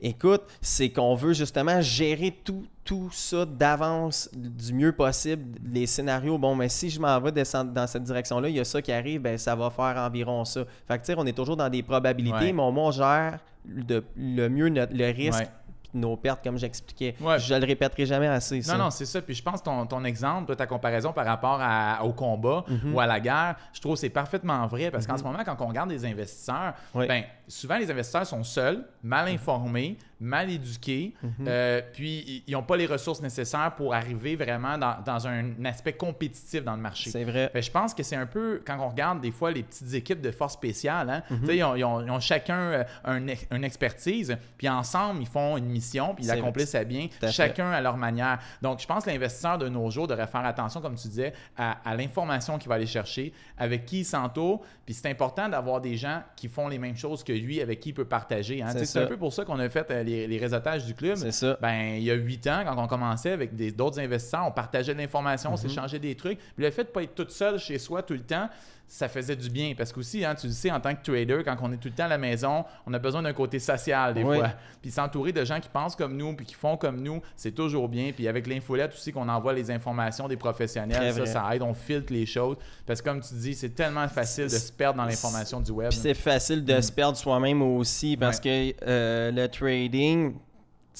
Écoute, c'est qu'on veut justement gérer tout, tout ça d'avance du mieux possible, les scénarios. Bon, mais si je m'en vais dans cette direction-là, il y a ça qui arrive, ben ça va faire environ ça. Fait que tu sais, on est toujours dans des probabilités, au mais on gère le mieux le risque. nos pertes, comme j'expliquais. Je Je le répéterai jamais assez. Non, non, c'est ça. Puis je pense ton, ton exemple, ta comparaison par rapport au combat mhm. ou à la guerre, je trouve c'est parfaitement vrai parce qu'en mhm. ce moment, quand on regarde des investisseurs, ben, souvent les investisseurs sont seuls, mal mm. informés, mal éduqués, mm-hmm. euh, puis ils n'ont pas les ressources nécessaires pour arriver vraiment dans, un aspect compétitif dans le marché. C'est vrai. je pense que c'est un peu, quand on regarde des fois les petites équipes de force spéciale, hein, mm-hmm. ils, ont, chacun euh, un, une expertise, puis ensemble, ils font une mission, puis ils accomplissent ça bien, chacun à leur manière. Donc, je pense que l'investisseur de nos jours devrait faire attention, comme tu disais, à, à l'information qu'il va aller chercher, avec qui il s'entoure, puis c'est important d'avoir des gens qui font les mêmes choses que celui avec qui il peut partager. Hein. C'est un peu pour ça qu'on a fait euh, les, réseautages du club. C'est ça. Ben, il y a huit ans, quand on commençait avec d'autres investisseurs, on partageait de l'information, on mhm. s'échangeait des trucs. le fait de ne pas être tout seul chez soi tout le temps, ça faisait du bien. Parce qu'aussi, hein, tu le sais, en tant que trader, quand on est tout le temps à la maison, on a besoin d'un côté social des fois. Puis s'entourer de gens qui pensent comme nous, puis qui font comme nous, c'est toujours bien. Puis avec l'infolette aussi, qu'on envoie les informations des professionnels, ça, aide, on filtre les choses. Parce que comme tu dis, c'est tellement facile de se perdre dans l'information du web. C'est facile de mm. se perdre soi-même aussi, parce que euh, le trading,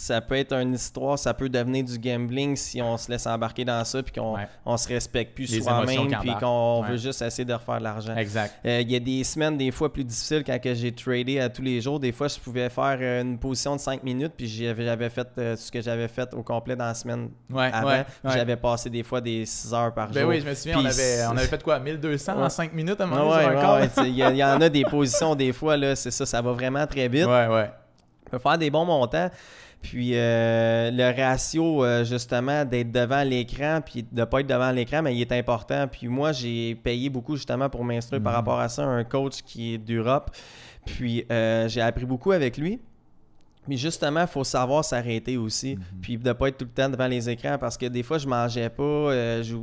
ça peut être une histoire, ça peut devenir du gambling si on se laisse embarquer dans ça puis qu'on on se respecte plus soi-même puis qu'on veut juste essayer de refaire de l'argent. Exact. Euh, il y a des semaines des fois plus difficiles quand j'ai tradé à tous les jours. Des fois, je pouvais faire euh, une position de 5 minutes puis j'avais fait euh, ce que j'avais fait au complet dans la semaine avant. J'avais passé des fois des 6 heures par ben jour. oui, je me souviens, on avait, fait quoi 1200 en 5 minutes à Il y, en a des positions des fois, là, c'est ça, ça va vraiment très vite. Ouais, ouais. On peut faire des bons montants. Puis euh, le ratio, euh, justement, d'être devant l'écran, puis de ne pas être devant l'écran, mais il est important. Puis moi, j'ai payé beaucoup, justement, pour m'instruire par mhm. rapport à ça, un coach qui est d'Europe. Puis euh, j'ai appris beaucoup avec lui. Mais justement, il faut savoir s'arrêter aussi. Mhm. Puis de ne pas être tout le temps devant les écrans parce que des fois, je mangeais pas. Euh, je,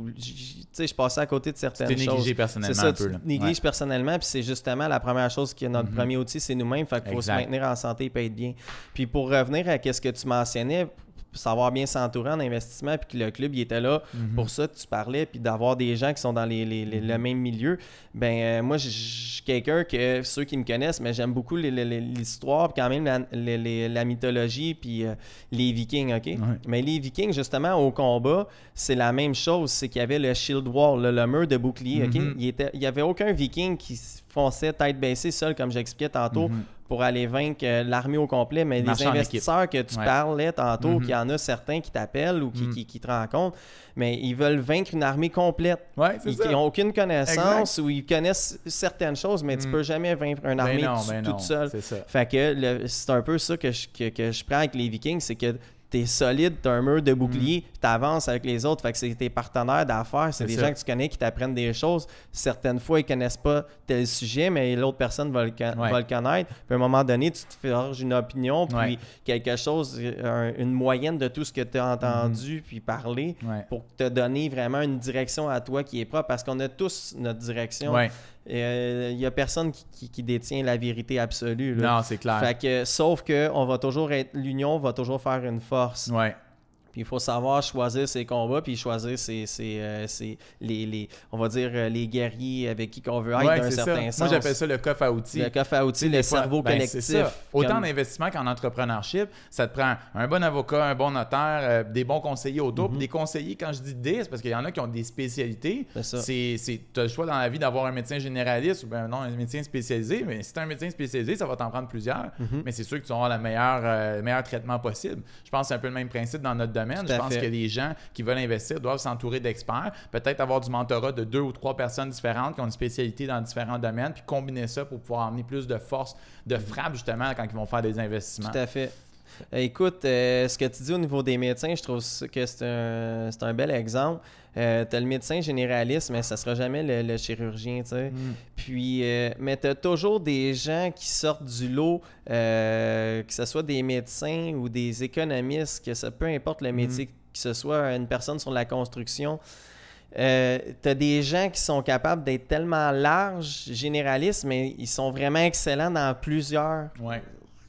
je, passais à côté de certaines tu choses. négligé personnellement. C'est ça, un peu, tu personnellement. Puis c'est justement la première chose qui est notre mhm. premier outil, c'est nous-mêmes. Fait qu'il faut se maintenir en santé et être bien. Puis pour revenir à ce que tu mentionnais, savoir bien s'entourer en investissement, puis que le club il était là mhm. pour ça, tu parlais, puis d'avoir des gens qui sont dans les, le mhm. même milieu. Ben euh, moi, je suis quelqu'un que ceux qui me connaissent, mais j'aime beaucoup l'histoire, quand même la, mythologie, puis euh, les Vikings, ok. Mais les Vikings, justement, au combat, c'est la même chose, c'est qu'il y avait le shield wall, le, mur de bouclier, ok. Mhm. Il n'y avait aucun Viking qui fonçait tête baissée seul, comme j'expliquais tantôt pour aller vaincre euh, l'armée au complet, mais les investisseurs que tu parles parlais tantôt, mhm. qu'il y en a certains qui t'appellent ou mhm. qui, qui, te rencontrent, mais ils veulent vaincre une armée complète. ils n'ont aucune connaissance ou ils connaissent certaines choses, mais tu ne mhm. peux jamais vaincre une ben armée ben toute seule. c'est un peu ça que que je prends avec les Vikings, c'est que t'es solide, t'as un mur de mm. bouclier, tu t'avances avec les autres. Fait que c'est tes partenaires d'affaires, c'est des gens que tu connais qui t'apprennent des choses. Certaines fois, ils connaissent pas tel sujet, mais l'autre personne va le, connaître. Puis à un moment donné, tu te forges une opinion, puis quelque chose, euh, une moyenne de tout ce que tu as mm-hmm. entendu, puis parlé, pour te donner vraiment une direction à toi qui est propre. Parce qu'on a tous notre direction. Il euh, y n'y a personne qui, détient la vérité absolue. Là. Non, c'est clair. sauf que on va toujours être, l'union va toujours faire une force. Ouais il faut savoir choisir ses combats, puis choisir ses, euh, les, les, on va dire, euh, les guerriers avec qui qu'on veut être d'un certain ça. sens. Moi, j'appelle ça le coffre à outils. Le coffre à outils, le cerveau ben, collectif. Autant d'investissement qu'en entrepreneurship, ça te prend un bon avocat, un bon notaire, euh, des bons conseillers autour. Mm Des conseillers, quand je dis des, parce qu'il y en a qui ont des spécialités. C'est Tu as le choix dans la vie d'avoir un médecin généraliste ou ben, non, un médecin spécialisé. Mais si tu as un médecin spécialisé, ça va t'en prendre plusieurs. Mhm. Mais c'est sûr que tu auras le meilleur, meilleur traitement possible. Je pense que c'est un peu le même principe dans notre domaine je pense que les gens qui veulent investir doivent s'entourer d'experts, peut-être avoir du mentorat de deux ou trois personnes différentes qui ont une spécialité dans différents domaines, puis combiner ça pour pouvoir amener plus de force, de frappe justement quand ils vont faire des investissements. fait. Euh, écoute, euh, ce que tu dis au niveau des médecins, je trouve que c'est un, bel exemple. Tu euh, t'as le médecin généraliste, mais ça sera jamais le, chirurgien, tu sais. Hmm. Puis, mais toujours des gens qui sortent du lot, que ce soit des médecins ou des économistes, que ça, peu importe le hmm. métier, que ce soit une personne sur la construction. Tu t'as des gens qui sont capables d'être tellement larges, généralistes, mais ils sont vraiment excellents dans plusieurs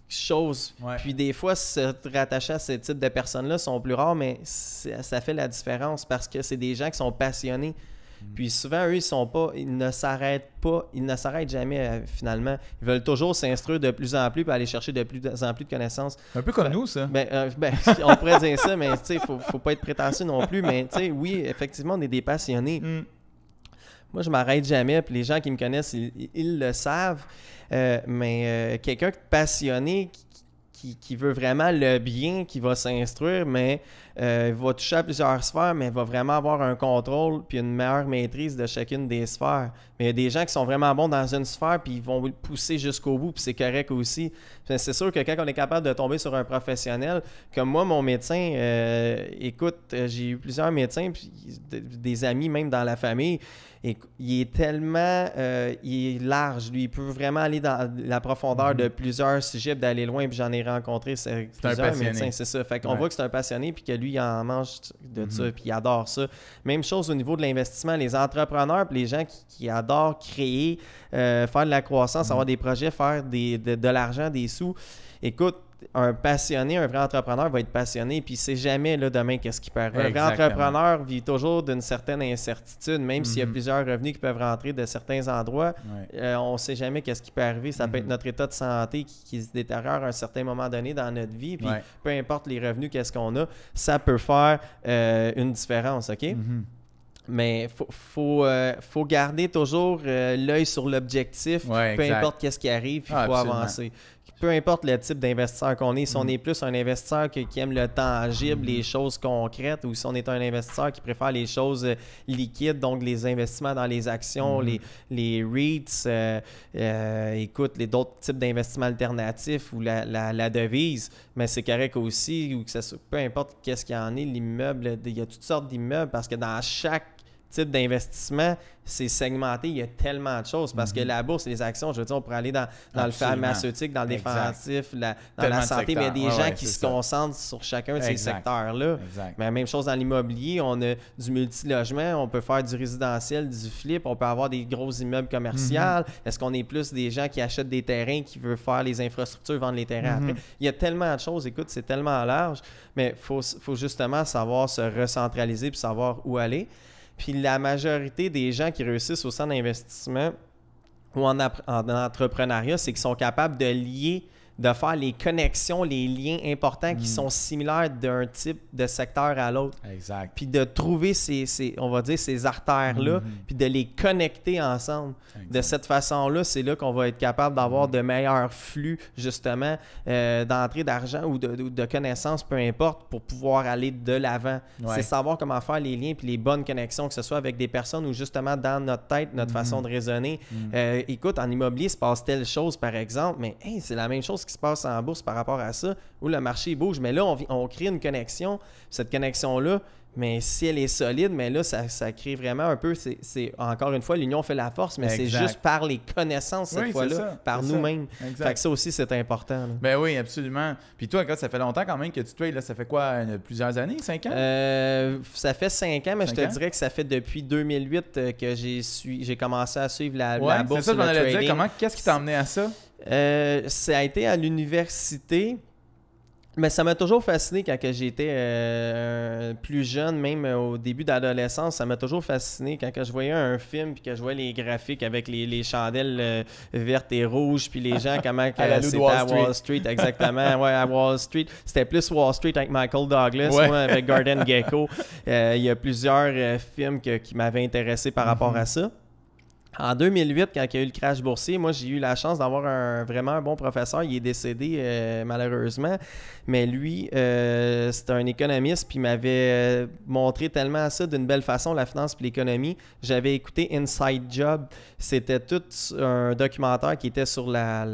chose. Puis des fois, se rattacher à ce type de personnes-là sont plus rares, mais ça fait la différence parce que c'est des gens qui sont passionnés. Mm. Puis souvent, eux, ils sont pas, ils ne s'arrêtent pas, ils ne s'arrêtent jamais euh, finalement. Ils veulent toujours s'instruire de plus en plus et aller chercher de plus en plus de connaissances. Un peu comme nous, ça. Ben, euh, ben, on pourrait dire ça, mais il ne faut, pas être prétentieux non plus. Mais oui, effectivement, on est des passionnés. Mm. Moi, je m'arrête jamais. Puis les gens qui me connaissent, ils le savent. Euh, mais euh, quelqu'un passionné qui, qui, veut vraiment le bien, qui va s'instruire, mais euh, va toucher à plusieurs sphères, mais va vraiment avoir un contrôle puis une meilleure maîtrise de chacune des sphères. Mais il y a des gens qui sont vraiment bons dans une sphère puis ils vont pousser jusqu'au bout, puis c'est correct aussi c'est sûr que quand on est capable de tomber sur un professionnel, comme moi, mon médecin, euh, écoute, euh, j'ai eu plusieurs médecins, des amis même dans la famille, et il est tellement euh, il large, lui. Il peut vraiment aller dans la profondeur de mhm. plusieurs sujets, d'aller loin. Puis j'en ai rencontré plusieurs médecins, c'est ça. Fait qu'on voit que c'est un passionné, puis que lui, il en mange de ça, mhm. puis il adore ça. Même chose au niveau de l'investissement. Les entrepreneurs, puis les gens qui adorent créer, euh, faire de la croissance, avoir mm. des projets, faire de, l'argent, des sous. Écoute, un passionné, un vrai entrepreneur va être passionné, puis il sait jamais là, demain qu'est-ce qui peut arriver. Un vrai entrepreneur vit toujours d'une certaine incertitude, même s'il y a mm-hmm. plusieurs revenus qui peuvent rentrer de certains endroits, euh, on ne sait jamais qu'est-ce qui peut arriver. Ça peut être mm-hmm. notre état de santé qui, se détériore à un certain moment donné dans notre vie, peu importe les revenus qu'est-ce qu'on a, ça peut faire euh, une différence, OK? Mm-hmm. Mais faut, faut, euh, garder toujours euh, l'œil sur l'objectif, peu importe qu'est-ce qui arrive, il ah, faut avancer. Peu importe le type d'investisseur qu'on est, si on mm. est plus un investisseur qui, aime le tangible, mm. les choses concrètes, ou si on est un investisseur qui préfère les choses euh, liquides, donc les investissements dans les actions, mm-hmm. les, les REITs, écoute, les d'autres types d'investissements alternatifs ou la, devise, mais c'est correct aussi, ou que ça, peu importe qu'est-ce qu'il y en est, l'immeuble, il y a toutes sortes d'immeubles parce que dans chaque type d'investissement, c'est segmenté, il y a tellement de choses. Parce que mhm. la bourse, les actions, je veux dire, on pourrait aller dans, le pharmaceutique, dans le défensif, la, dans la santé, mais il y a des gens qui se concentrent sur chacun de ces secteurs-là. Mais même chose dans l'immobilier, on a du multi multilogement, on peut faire du résidentiel, du flip, on peut avoir des gros immeubles commerciaux. Mhm. Est-ce qu'on est plus des gens qui achètent des terrains, qui veulent faire les infrastructures, vendre les terrains mhm. après? Il y a tellement de choses, écoute, c'est tellement large, mais il faut, faut justement savoir se recentraliser puis savoir où aller. Puis la majorité des gens qui réussissent au sein d'investissement ou en, en entrepreneuriat, c'est qu'ils sont capables de lier de faire les connexions, les liens importants qui mm. sont similaires d'un type de secteur à l'autre. Exact. Puis de trouver ces, on va dire, ces artères-là, mm-hmm. puis de les connecter ensemble. De cette façon-là, c'est là, qu'on va être capable d'avoir mm-hmm. de meilleurs flux, justement, euh, d'entrée d'argent ou de, connaissances, peu importe, pour pouvoir aller de l'avant. C'est savoir comment faire les liens puis les bonnes connexions, que ce soit avec des personnes ou justement dans notre tête, notre mm-hmm. façon de raisonner. Euh, écoute, en immobilier, il se passe telle chose, par exemple, mais c'est la même chose qui se passe en bourse par rapport à ça, où le marché bouge. Mais là, on, on crée une connexion. Cette connexion-là, mais si elle est solide, mais là, ça, crée vraiment un peu. C'est encore une fois, l'union fait la force, mais c'est juste par les connaissances cette fois-là, par nous-mêmes. Fait que ça aussi, c'est important. Ben oui, absolument. Puis toi, ça fait longtemps quand même que tu trades. Là, ça fait quoi, plusieurs années, cinq ans euh, Ça fait cinq ans, mais je te dirais que ça fait depuis 2008 euh, que j'ai j'ai commencé à suivre la, ouais, bourse. C'est ça, je Comment Qu'est-ce qui t'a amené à ça euh, ça a été à l'université. Mais ça m'a toujours fasciné quand j'étais euh, plus jeune, même euh, au début d'adolescence. Ça m'a toujours fasciné quand je voyais un film puis que je voyais les graphiques avec les, chandelles euh, vertes et rouges puis les gens comment c'était à Wall Street exactement. ouais, à Wall Street, c'était plus Wall Street avec Michael Douglas, avec Garden Gecko. Il y a plusieurs films qui m'avaient intéressé par rapport à ça. En 2008, quand il y a eu le crash boursier, moi, j'ai eu la chance d'avoir un, vraiment un bon professeur. Il est décédé, euh, malheureusement. Mais lui, euh, c'était un économiste, puis il m'avait euh, montré tellement ça d'une belle façon, la finance et l'économie. J'avais écouté Inside Job. C'était tout un documentaire qui était sur la,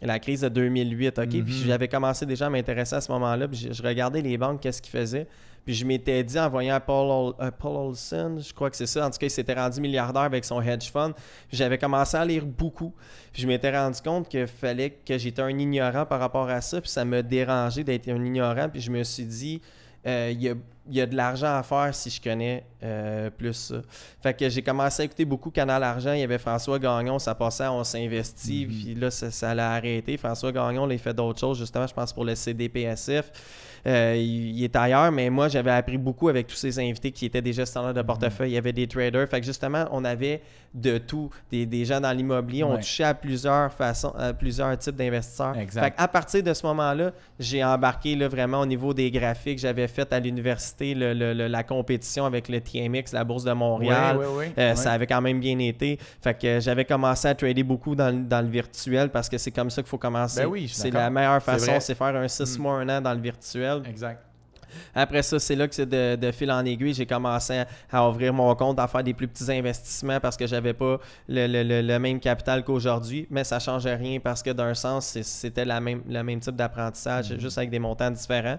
la, crise de 2008, OK? Mhm. j'avais commencé déjà à m'intéresser à ce moment-là, puis je regardais les banques, qu'est-ce qu'ils faisaient. Puis je m'étais dit en voyant Paul, euh, Paul Olson, je crois que c'est ça, en tout cas, il s'était rendu milliardaire avec son hedge fund. J'avais commencé à lire beaucoup. Puis je m'étais rendu compte qu'il fallait que j'étais un ignorant par rapport à ça. Puis ça me dérangeait d'être un ignorant. Puis je me suis dit, euh, il y, a, y, a, de l'argent à faire si je connais euh, plus ça. Fait que j'ai commencé à écouter beaucoup Canal Argent. Il y avait François Gagnon, ça passait, on s'investit, mm-hmm. puis là, ça, ça l'a arrêté. François Gagnon, il a fait d'autres choses, justement, je pense, pour le CDPSF. Euh, il, est ailleurs, mais moi, j'avais appris beaucoup avec tous ces invités qui étaient déjà gestionnaires de mhm. portefeuille. Il y avait des traders. Fait que justement, on avait de tout. Des, des gens dans l'immobilier. On touchait à plusieurs façons, à plusieurs types d'investisseurs. Fait à partir de ce moment-là, j'ai embarqué là, vraiment au niveau des graphiques. J'avais fait à l'université la compétition avec le TMX, la Bourse de Montréal. Euh, ça avait quand même bien été. Fait que j'avais commencé à trader beaucoup dans, le virtuel parce que c'est comme ça qu'il faut commencer. Ben c'est la meilleure façon, c'est faire un 6 mm. mois, un an dans le virtuel Exact. Après ça, c'est là que c'est de, fil en aiguille, j'ai commencé à, ouvrir mon compte, à faire des plus petits investissements parce que j'avais pas le, même capital qu'aujourd'hui, mais ça changeait rien parce que d'un sens, c'était même, le même type d'apprentissage, mm-hmm. juste avec des montants différents.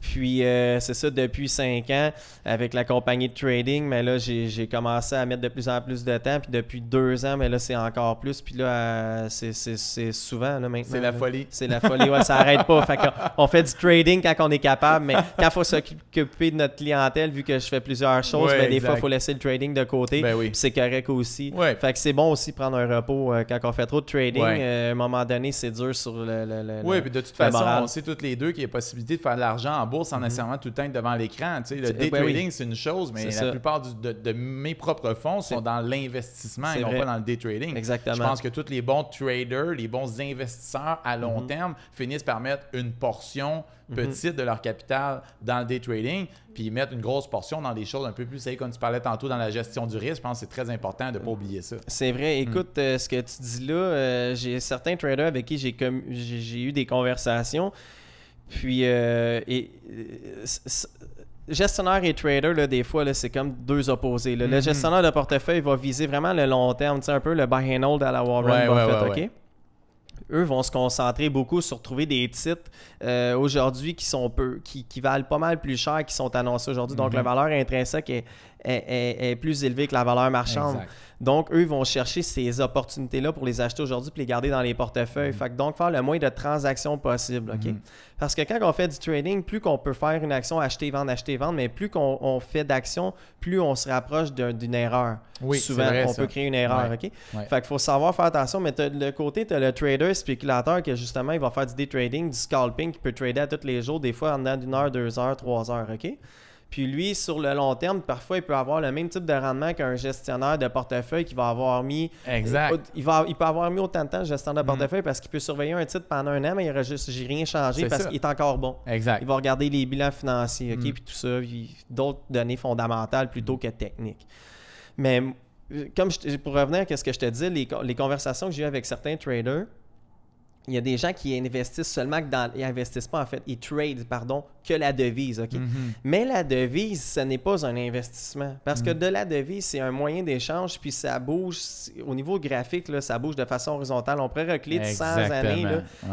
Puis euh, c'est ça, depuis 5 ans, avec la compagnie de trading, mais là, j'ai commencé à mettre de plus en plus de temps. Puis depuis deux ans, mais là, c'est encore plus. Puis là, c'est souvent là, maintenant. C'est la folie. C'est la folie, ouais, ça arrête pas. Fait on, fait du trading quand on est capable, mais quand il faut s'occuper de notre clientèle, vu que je fais plusieurs choses, mais ben, des fois, il faut laisser le trading de côté. Ben c'est correct aussi. Fait que c'est bon aussi prendre un repos euh, quand on fait trop de trading. Euh, à un moment donné, c'est dur sur le. le, oui, puis de toute façon, on sait toutes les deux qu'il y a possibilité de faire de l'argent en bourse en mhm. tout le temps devant l'écran. le day ben trading, c'est une chose, mais la plupart de, mes propres fonds sont dans l'investissement et non pas dans le day trading. Exactement. Je pense que tous les bons traders, les bons investisseurs à long mhm. terme finissent par mettre une portion mhm. petite de leur capital dans le day trading, puis mettre une grosse portion dans des choses un peu plus, saines comme tu parlais tantôt dans la gestion du risque, je pense que c'est très important de ne pas oublier ça. C'est vrai. Écoute, euh, ce que tu dis là, euh, j'ai certains traders avec qui j'ai eu des conversations puis, euh, euh, gestionnaire et trader, là, des fois, c'est comme deux opposés. Le mm-hmm. gestionnaire de portefeuille va viser vraiment le long terme, un peu le buy and hold à la Warren Buffett, OK? Eux vont se concentrer beaucoup sur trouver des titres euh, aujourd'hui qui sont peu, qui, valent pas mal plus cher, qui sont annoncés aujourd'hui. Donc, la mm-hmm. valeur intrinsèque est, est, plus élevé que la valeur marchande. Donc, eux, vont chercher ces opportunités-là pour les acheter aujourd'hui puis les garder dans les portefeuilles. Mm-hmm. donc, faire le moins de transactions possible. OK? Mm-hmm. Parce que quand on fait du trading, plus qu'on peut faire une action, acheter, vendre, acheter, vendre, mais plus qu'on fait d'actions, plus on se rapproche d'une erreur. Oui, Souvent, on peut créer une erreur. Fait faut savoir faire attention. Mais le côté, tu as le trader spéculateur qui, justement, il va faire du day trading, du scalping, qui peut trader à tous les jours, des fois en dedans d'une heure, deux heures, trois heures. OK? Puis lui, sur le long terme, parfois, il peut avoir le même type de rendement qu'un gestionnaire de portefeuille qui va avoir mis. Exact. Euh, il, va, il peut avoir mis autant de temps gestionnaire de mm. portefeuille parce qu'il peut surveiller un titre pendant un an, mais il n'aurait juste rien changé parce qu'il est encore bon. Exact. Il va regarder les bilans financiers, OK, mm. puis tout ça, d'autres données fondamentales plutôt mm. que techniques. Mais euh, comme je, pour revenir à ce que je te dis, les, les conversations que j'ai eues avec certains traders, il y a des gens qui investissent seulement dans. Ils investissent pas, en fait, ils trade pardon, que la devise. OK? Mhm. Mais la devise, ce n'est pas un investissement. Parce que mhm. de la devise, c'est un moyen d'échange, puis ça bouge. Au niveau graphique, là, ça bouge de façon horizontale. On pourrait reculer de 100 années.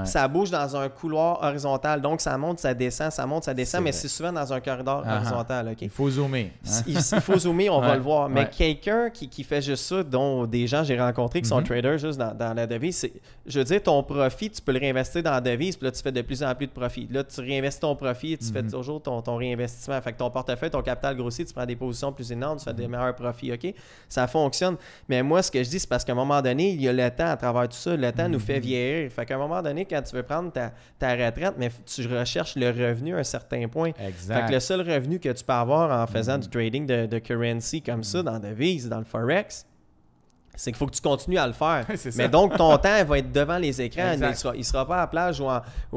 Ça bouge dans un couloir horizontal. Donc, ça monte, ça descend, ça monte, ça descend, mais c'est souvent dans un corridor ah ah. horizontal. OK? Il faut zoomer. Hein? Il, faut zoomer, on va le voir. Mais quelqu'un qui, fait juste ça, dont des gens j'ai rencontré qui sont mhm. traders juste dans, dans la devise, je veux dire, ton profit tu peux le réinvestir dans la devise, puis là, tu fais de plus en plus de profit. Là, tu réinvestis ton profit tu fais mhm. toujours ton, réinvestissement. Fait que ton portefeuille, ton capital grossit, tu prends des positions plus énormes, tu fais des mhm. meilleurs profits, OK? Ça fonctionne. Mais moi, ce que je dis, c'est parce qu'à un moment donné, il y a le temps à travers tout ça. Le temps nous fait mhm. vieillir. Fait qu'à un moment donné, quand tu veux prendre ta, retraite, mais tu recherches le revenu à un certain point. Exact. Fait que le seul revenu que tu peux avoir en faisant du trading de, de currency comme ça, dans la devise, dans le forex, c'est qu'il faut que tu continues à le faire. Mais donc, ton temps va être devant les écrans. Il ne sera, pas à la plage ou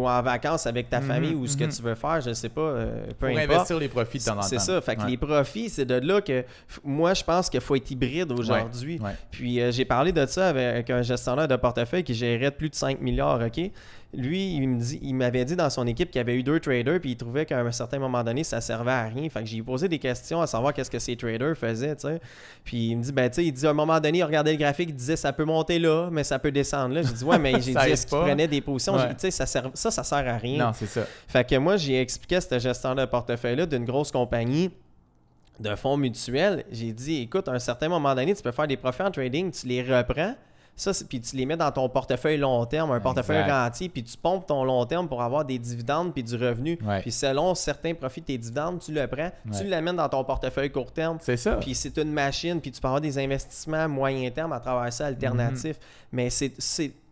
en, vacances avec ta mhm, famille ou ce que mhm. tu veux faire, je ne sais pas. Euh, peu investir les profits de C'est ça. Fait que les profits, c'est de là que moi, je pense qu'il faut être hybride aujourd'hui. Puis euh, j'ai parlé de ça avec un gestionnaire de portefeuille qui gérait plus de 5 milliards, OK? lui, il me dit, il m'avait dit dans son équipe qu'il y avait eu deux traders, puis il trouvait qu'à un certain moment donné, ça servait à rien. Fait que j'ai posé des questions à savoir qu'est-ce que ces traders faisaient, Puis il me dit, ben, tu sais, il dit, à un moment donné, il regardait le graphique, il disait, ça peut monter là, mais ça peut descendre là. J'ai dit, ouais, mais j'ai dit, qu'il prenait des positions? tu ça, ça, sert à rien. Non, c'est ça. Fait que moi, j'ai expliqué cette gestion de portefeuille-là d'une grosse compagnie de fonds mutuels. j'ai dit, écoute, à un certain moment donné, tu peux faire des profits en trading, tu les reprends, ça, puis tu les mets dans ton portefeuille long terme, un portefeuille garanti, puis tu pompes ton long terme pour avoir des dividendes puis du revenu. Puis selon certains profits de tes dividendes, tu le prends, tu l'amènes dans ton portefeuille court terme. C'est ça. Puis c'est une machine, puis tu peux avoir des investissements moyen terme à travers ça alternatif. Mhm. Mais c'est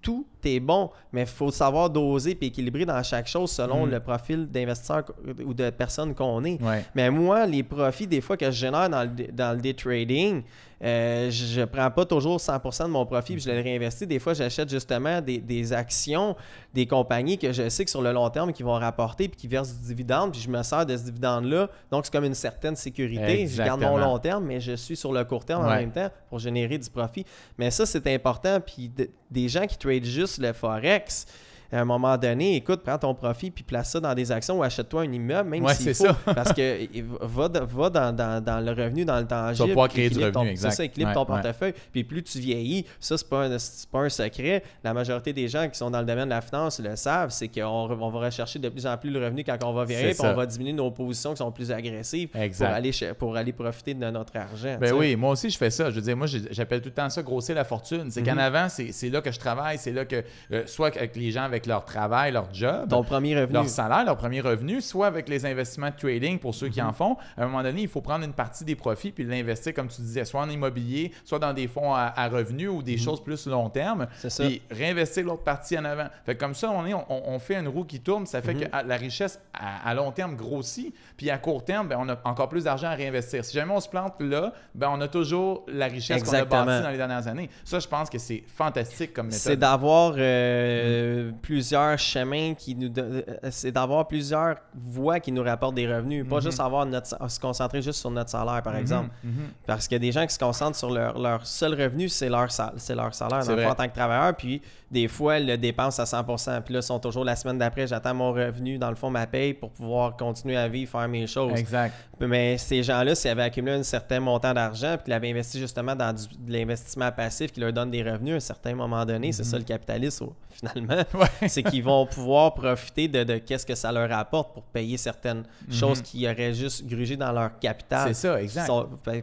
tout est bon, mais il faut savoir doser et équilibrer dans chaque chose selon mhm. le profil d'investisseur ou de personne qu'on est. Mais moi, les profits des fois que je génère dans le, dans le day trading, euh, je je prends pas toujours 100% de mon profit puis je le réinvestis. Des fois, j'achète justement des, actions des compagnies que je sais que sur le long terme, qui vont rapporter puis qui versent du dividende, puis je me sers de ce dividende-là. Donc, c'est comme une certaine sécurité. Je garde mon long terme, mais je suis sur le court terme en même temps pour générer du profit. Mais ça, c'est important. Puis des gens qui tradent juste le Forex, à un moment donné, écoute, prends ton profit puis place ça dans des actions ou achète-toi un immeuble, même si s'il faut. parce que va, dans, le revenu, dans le tangible. Tu créer du revenu, Ça, équilibre ton portefeuille. Puis plus tu vieillis, ça, c'est pas, un, pas un secret. La majorité des gens qui sont dans le domaine de la finance le savent, c'est qu'on va rechercher de plus en plus le revenu quand on va vieillir, puis on va diminuer nos positions qui sont plus agressives pour aller, pour aller profiter de notre argent. Ben oui, moi aussi, je fais ça. Je veux dire, moi, j'appelle tout le temps ça grosser la fortune. C'est qu'en mhm. avant, c'est là que je travaille, c'est là que, euh, soit avec les gens avec leur travail, leur job, premier revenu. leur salaire, leur premier revenu, soit avec les investissements de trading pour ceux qui en mhm. font. À un moment donné, il faut prendre une partie des profits puis l'investir, comme tu disais, soit en immobilier, soit dans des fonds à, revenus ou des mhm. choses plus long terme. Ça. Puis réinvestir l'autre partie en avant. Fait comme ça, on, est, on, fait une roue qui tourne. Ça fait mhm. que la richesse à, long terme grossit. Puis à court terme, ben, on a encore plus d'argent à réinvestir. Si jamais on se plante là, ben, on a toujours la richesse qu'on a bâtie dans les dernières années. Ça, je pense que c'est fantastique comme méthode. C'est d'avoir euh, plusieurs chemins qui nous euh, euh, c'est d'avoir plusieurs voies qui nous rapportent des revenus, pas mhm. juste avoir notre se concentrer juste sur notre salaire par mhm, exemple. Mhm. Parce qu'il y a des gens qui se concentrent sur leur, seul revenu, c'est leur c'est leur salaire en tant que travailleur puis des fois le dépensent à 100 puis là sont toujours la semaine d'après, j'attends mon revenu dans le fond ma paye pour pouvoir continuer à vivre, faire mes choses. Exact. Mais ces gens-là, s'ils avaient accumulé un certain montant d'argent puis qu'ils avaient investi justement dans de l'investissement passif qui leur donne des revenus à un certain moment donné, c'est ça le capitalisme finalement. c'est qu'ils vont pouvoir profiter de, qu'est-ce que ça leur apporte pour payer certaines mhm. choses qui auraient juste grugé dans leur capital. C'est ça, exact.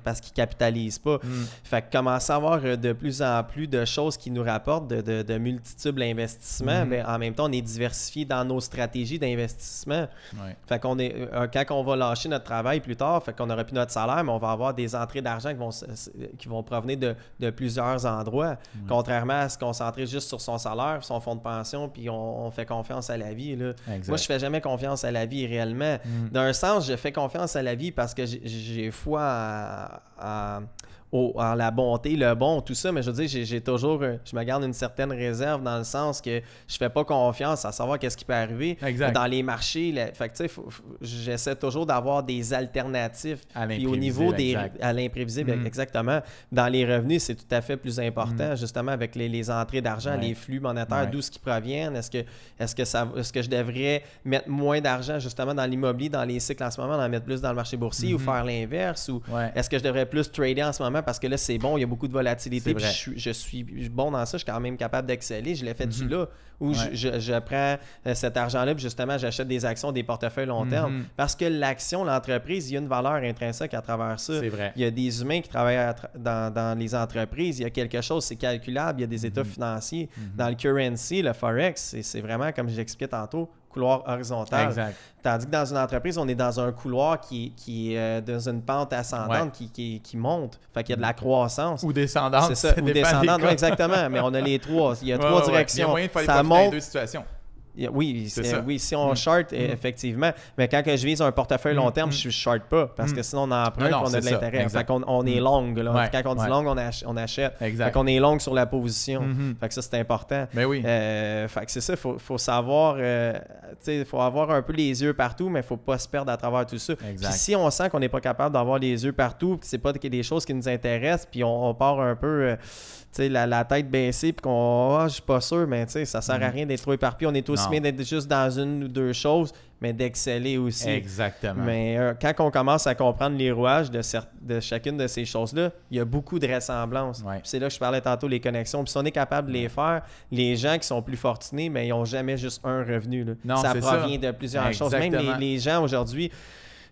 parce qu'ils capitalisent pas. Mhm. Fait que commencer à avoir euh, de plus en plus de choses qui nous rapportent de, de, de multiples investissements, mais mhm. ben, en même temps, on est diversifié dans nos stratégies d'investissement. Fait qu'on est, euh, euh, quand on va lâcher notre travail plus tard, fait qu'on n'aura plus notre salaire, mais on va avoir des entrées d'argent qui vont, qui vont provenir de, de plusieurs endroits. Contrairement à se concentrer juste sur son salaire, son fonds de pension, puis on, fait confiance à la vie. Là. Moi, je fais jamais confiance à la vie réellement. Mm. D'un sens, je fais confiance à la vie parce que j'ai foi à la bonté, le bon, tout ça, mais je veux dire, j'ai toujours, euh, je me garde une certaine réserve dans le sens que je fais pas confiance à savoir qu'est-ce qui peut arriver dans les marchés. fait tu j'essaie toujours d'avoir des alternatives. À au niveau des, à l'imprévisible, mm. exactement. Dans les revenus, c'est tout à fait plus important, mm. justement, avec les, entrées d'argent, les flux monétaires, d'où ce qui proviennent. Est-ce que, est que je devrais mettre moins d'argent, justement, dans l'immobilier, dans les cycles en ce moment, en mettre plus dans le marché boursier ou mm-hmm. faire l'inverse ou est-ce que je devrais plus trader en ce moment parce que là, c'est bon, il y a beaucoup de volatilité. je, suis bon dans ça, je suis quand même capable d'exceller. Je l'ai fait du mhm. là où je, prends euh, cet argent-là, puis justement, j'achète des actions, des portefeuilles long terme. Mhm. Parce que l'action, l'entreprise, il y a une valeur intrinsèque à travers ça. Vrai. Il y a des humains qui travaillent dans, les entreprises. Il y a quelque chose, c'est calculable. Il y a des états mhm. financiers. Dans le currency, le forex, c'est vraiment, comme j'expliquais tantôt, couloir horizontal. Tandis que dans une entreprise, on est dans un couloir qui, est euh, dans une pente ascendante qui, qui, monte. Fait qu'il y a de la croissance. Ou descendante. ou descendante, exactement. Mais on a les trois. Il y a trois directions. Il y de faire deux situations. Oui, oui, si on mm. short, mm. effectivement. Mais quand je vise un portefeuille mm, long terme, je ne short pas parce que sinon on emprunte on a de l'intérêt. On, est long. quand on dit long, on, achète. est long sur la position. Mm-hmm. ça, c'est important. Mais ben oui. Euh, c'est ça, il faut, savoir, euh, il faut avoir un peu les yeux partout, mais il ne faut pas se perdre à travers tout ça. si on sent qu'on n'est pas capable d'avoir les yeux partout, que ce pas des choses qui nous intéressent, puis on part un peu euh, la, tête baissée, puis qu'on. Ah, je suis pas sûr, mais tu ça sert à mm. rien d'être trop éparpillé. On est aussi bien d'être juste dans une ou deux choses, mais d'exceller aussi. Exactement. Mais euh, quand on commence à comprendre les rouages de, de chacune de ces choses-là, il y a beaucoup de ressemblances. C'est là que je parlais tantôt, les connexions. Puis si on est capable de les faire, les gens qui sont plus fortunés, mais ils n'ont jamais juste un revenu. Non, ça provient de plusieurs choses. Même les, gens aujourd'hui.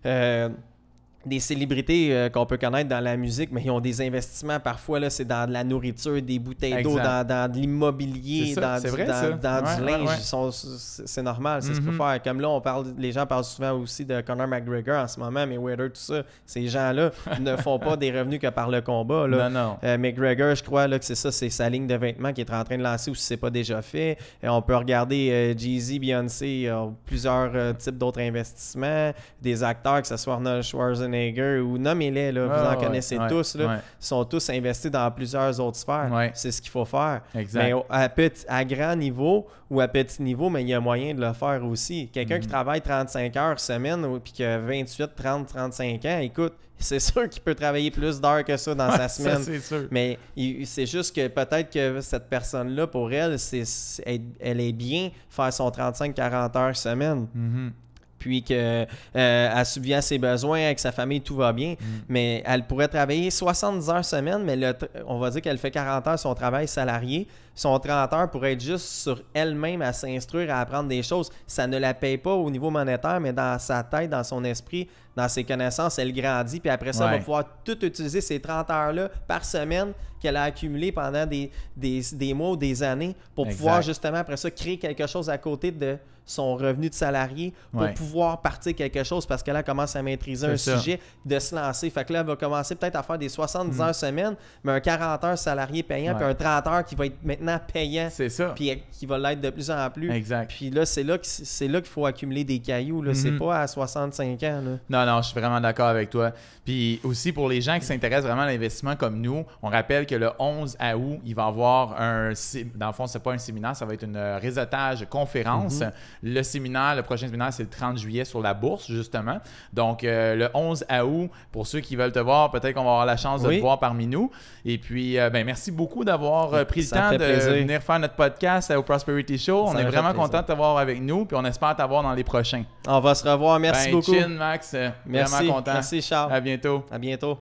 Euh, des célébrités euh, qu'on peut connaître dans la musique, mais ils ont des investissements parfois, là, c'est dans de la nourriture, des bouteilles d'eau, dans, de l'immobilier, dans, du, linge. c'est normal, c'est ce qu'il faut mhm. faire. Comme là, on parle, les gens parlent souvent aussi de Conor McGregor en ce moment, mais Weather, tout ça, ces gens-là ne font pas des revenus que par le combat. Là. Euh, McGregor, je crois que c'est ça, c'est sa ligne de vêtements qui est en train de lancer ou si c'est pas déjà fait. Et euh, on peut regarder Jay-Z Beyoncé, plusieurs types d'autres investissements, des acteurs, que ce soit Arnold Schwarzenegger, ou nommez-les, là, vous en connaissez tous, là, sont tous investis dans plusieurs autres sphères. C'est ce qu'il faut faire. Mais à, petit, à grand niveau ou à petit niveau, mais il y a moyen de le faire aussi. Quelqu'un qui mm-hmm. travaille 35 heures semaine ou puis qui a 28, 30, 35 ans, écoute, c'est sûr qu'il peut travailler plus d'heures que ça dans sa semaine. Mais c'est juste que peut-être que cette personne-là, pour elle, c'est, elle, est bien faire son 35-40 heures semaine. Mm-hmm puis qu'elle euh, subvient à ses besoins, avec sa famille, tout va bien. Mm. Mais elle pourrait travailler 70 heures semaine, mais on va dire qu'elle fait 40 heures son travail salarié son 30 heures pour être juste sur elle-même à s'instruire, à apprendre des choses. Ça ne la paye pas au niveau monétaire, mais dans sa tête, dans son esprit, dans ses connaissances, elle grandit. Puis après ça, elle va pouvoir tout utiliser ces 30 heures-là par semaine qu'elle a accumulées pendant des, des, des, mois ou des années pour pouvoir justement après ça créer quelque chose à côté de son revenu de salarié pour pouvoir partir quelque chose parce qu'elle a commencé commence à maîtriser un sujet, de se lancer. Fait que là, elle va commencer peut-être à faire des 70 mm. heures semaine, mais un 40 heures salarié payant, puis un 30 heures qui va être maintenant payant. C'est ça. Puis euh, qui va l'être de plus en plus. Exact. Puis là, c'est là c'est là qu'il faut accumuler des cailloux. C'est mhm. pas à 65 ans. Non, non, je suis vraiment d'accord avec toi. Puis aussi, pour les gens qui s'intéressent vraiment à l'investissement comme nous, on rappelle que le 11 août, il va y avoir un. Dans le fond, c'est pas un séminaire, ça va être une euh, réseautage conférence. Mhm. Le séminaire, le prochain séminaire, c'est le 30 juillet sur la bourse, justement. Donc, euh, le 11 août, pour ceux qui veulent te voir, peut-être qu'on va avoir la chance de te voir parmi nous. Et puis, ben, merci beaucoup d'avoir pris le temps de euh, venir faire notre podcast euh, au Prosperity Show. on est vraiment content de t'avoir avec nous, puis on espère t'avoir dans les prochains. On va se revoir. Merci ben, beaucoup. Chin, Max. Euh, Merci. Merci, Charles. À bientôt. À bientôt.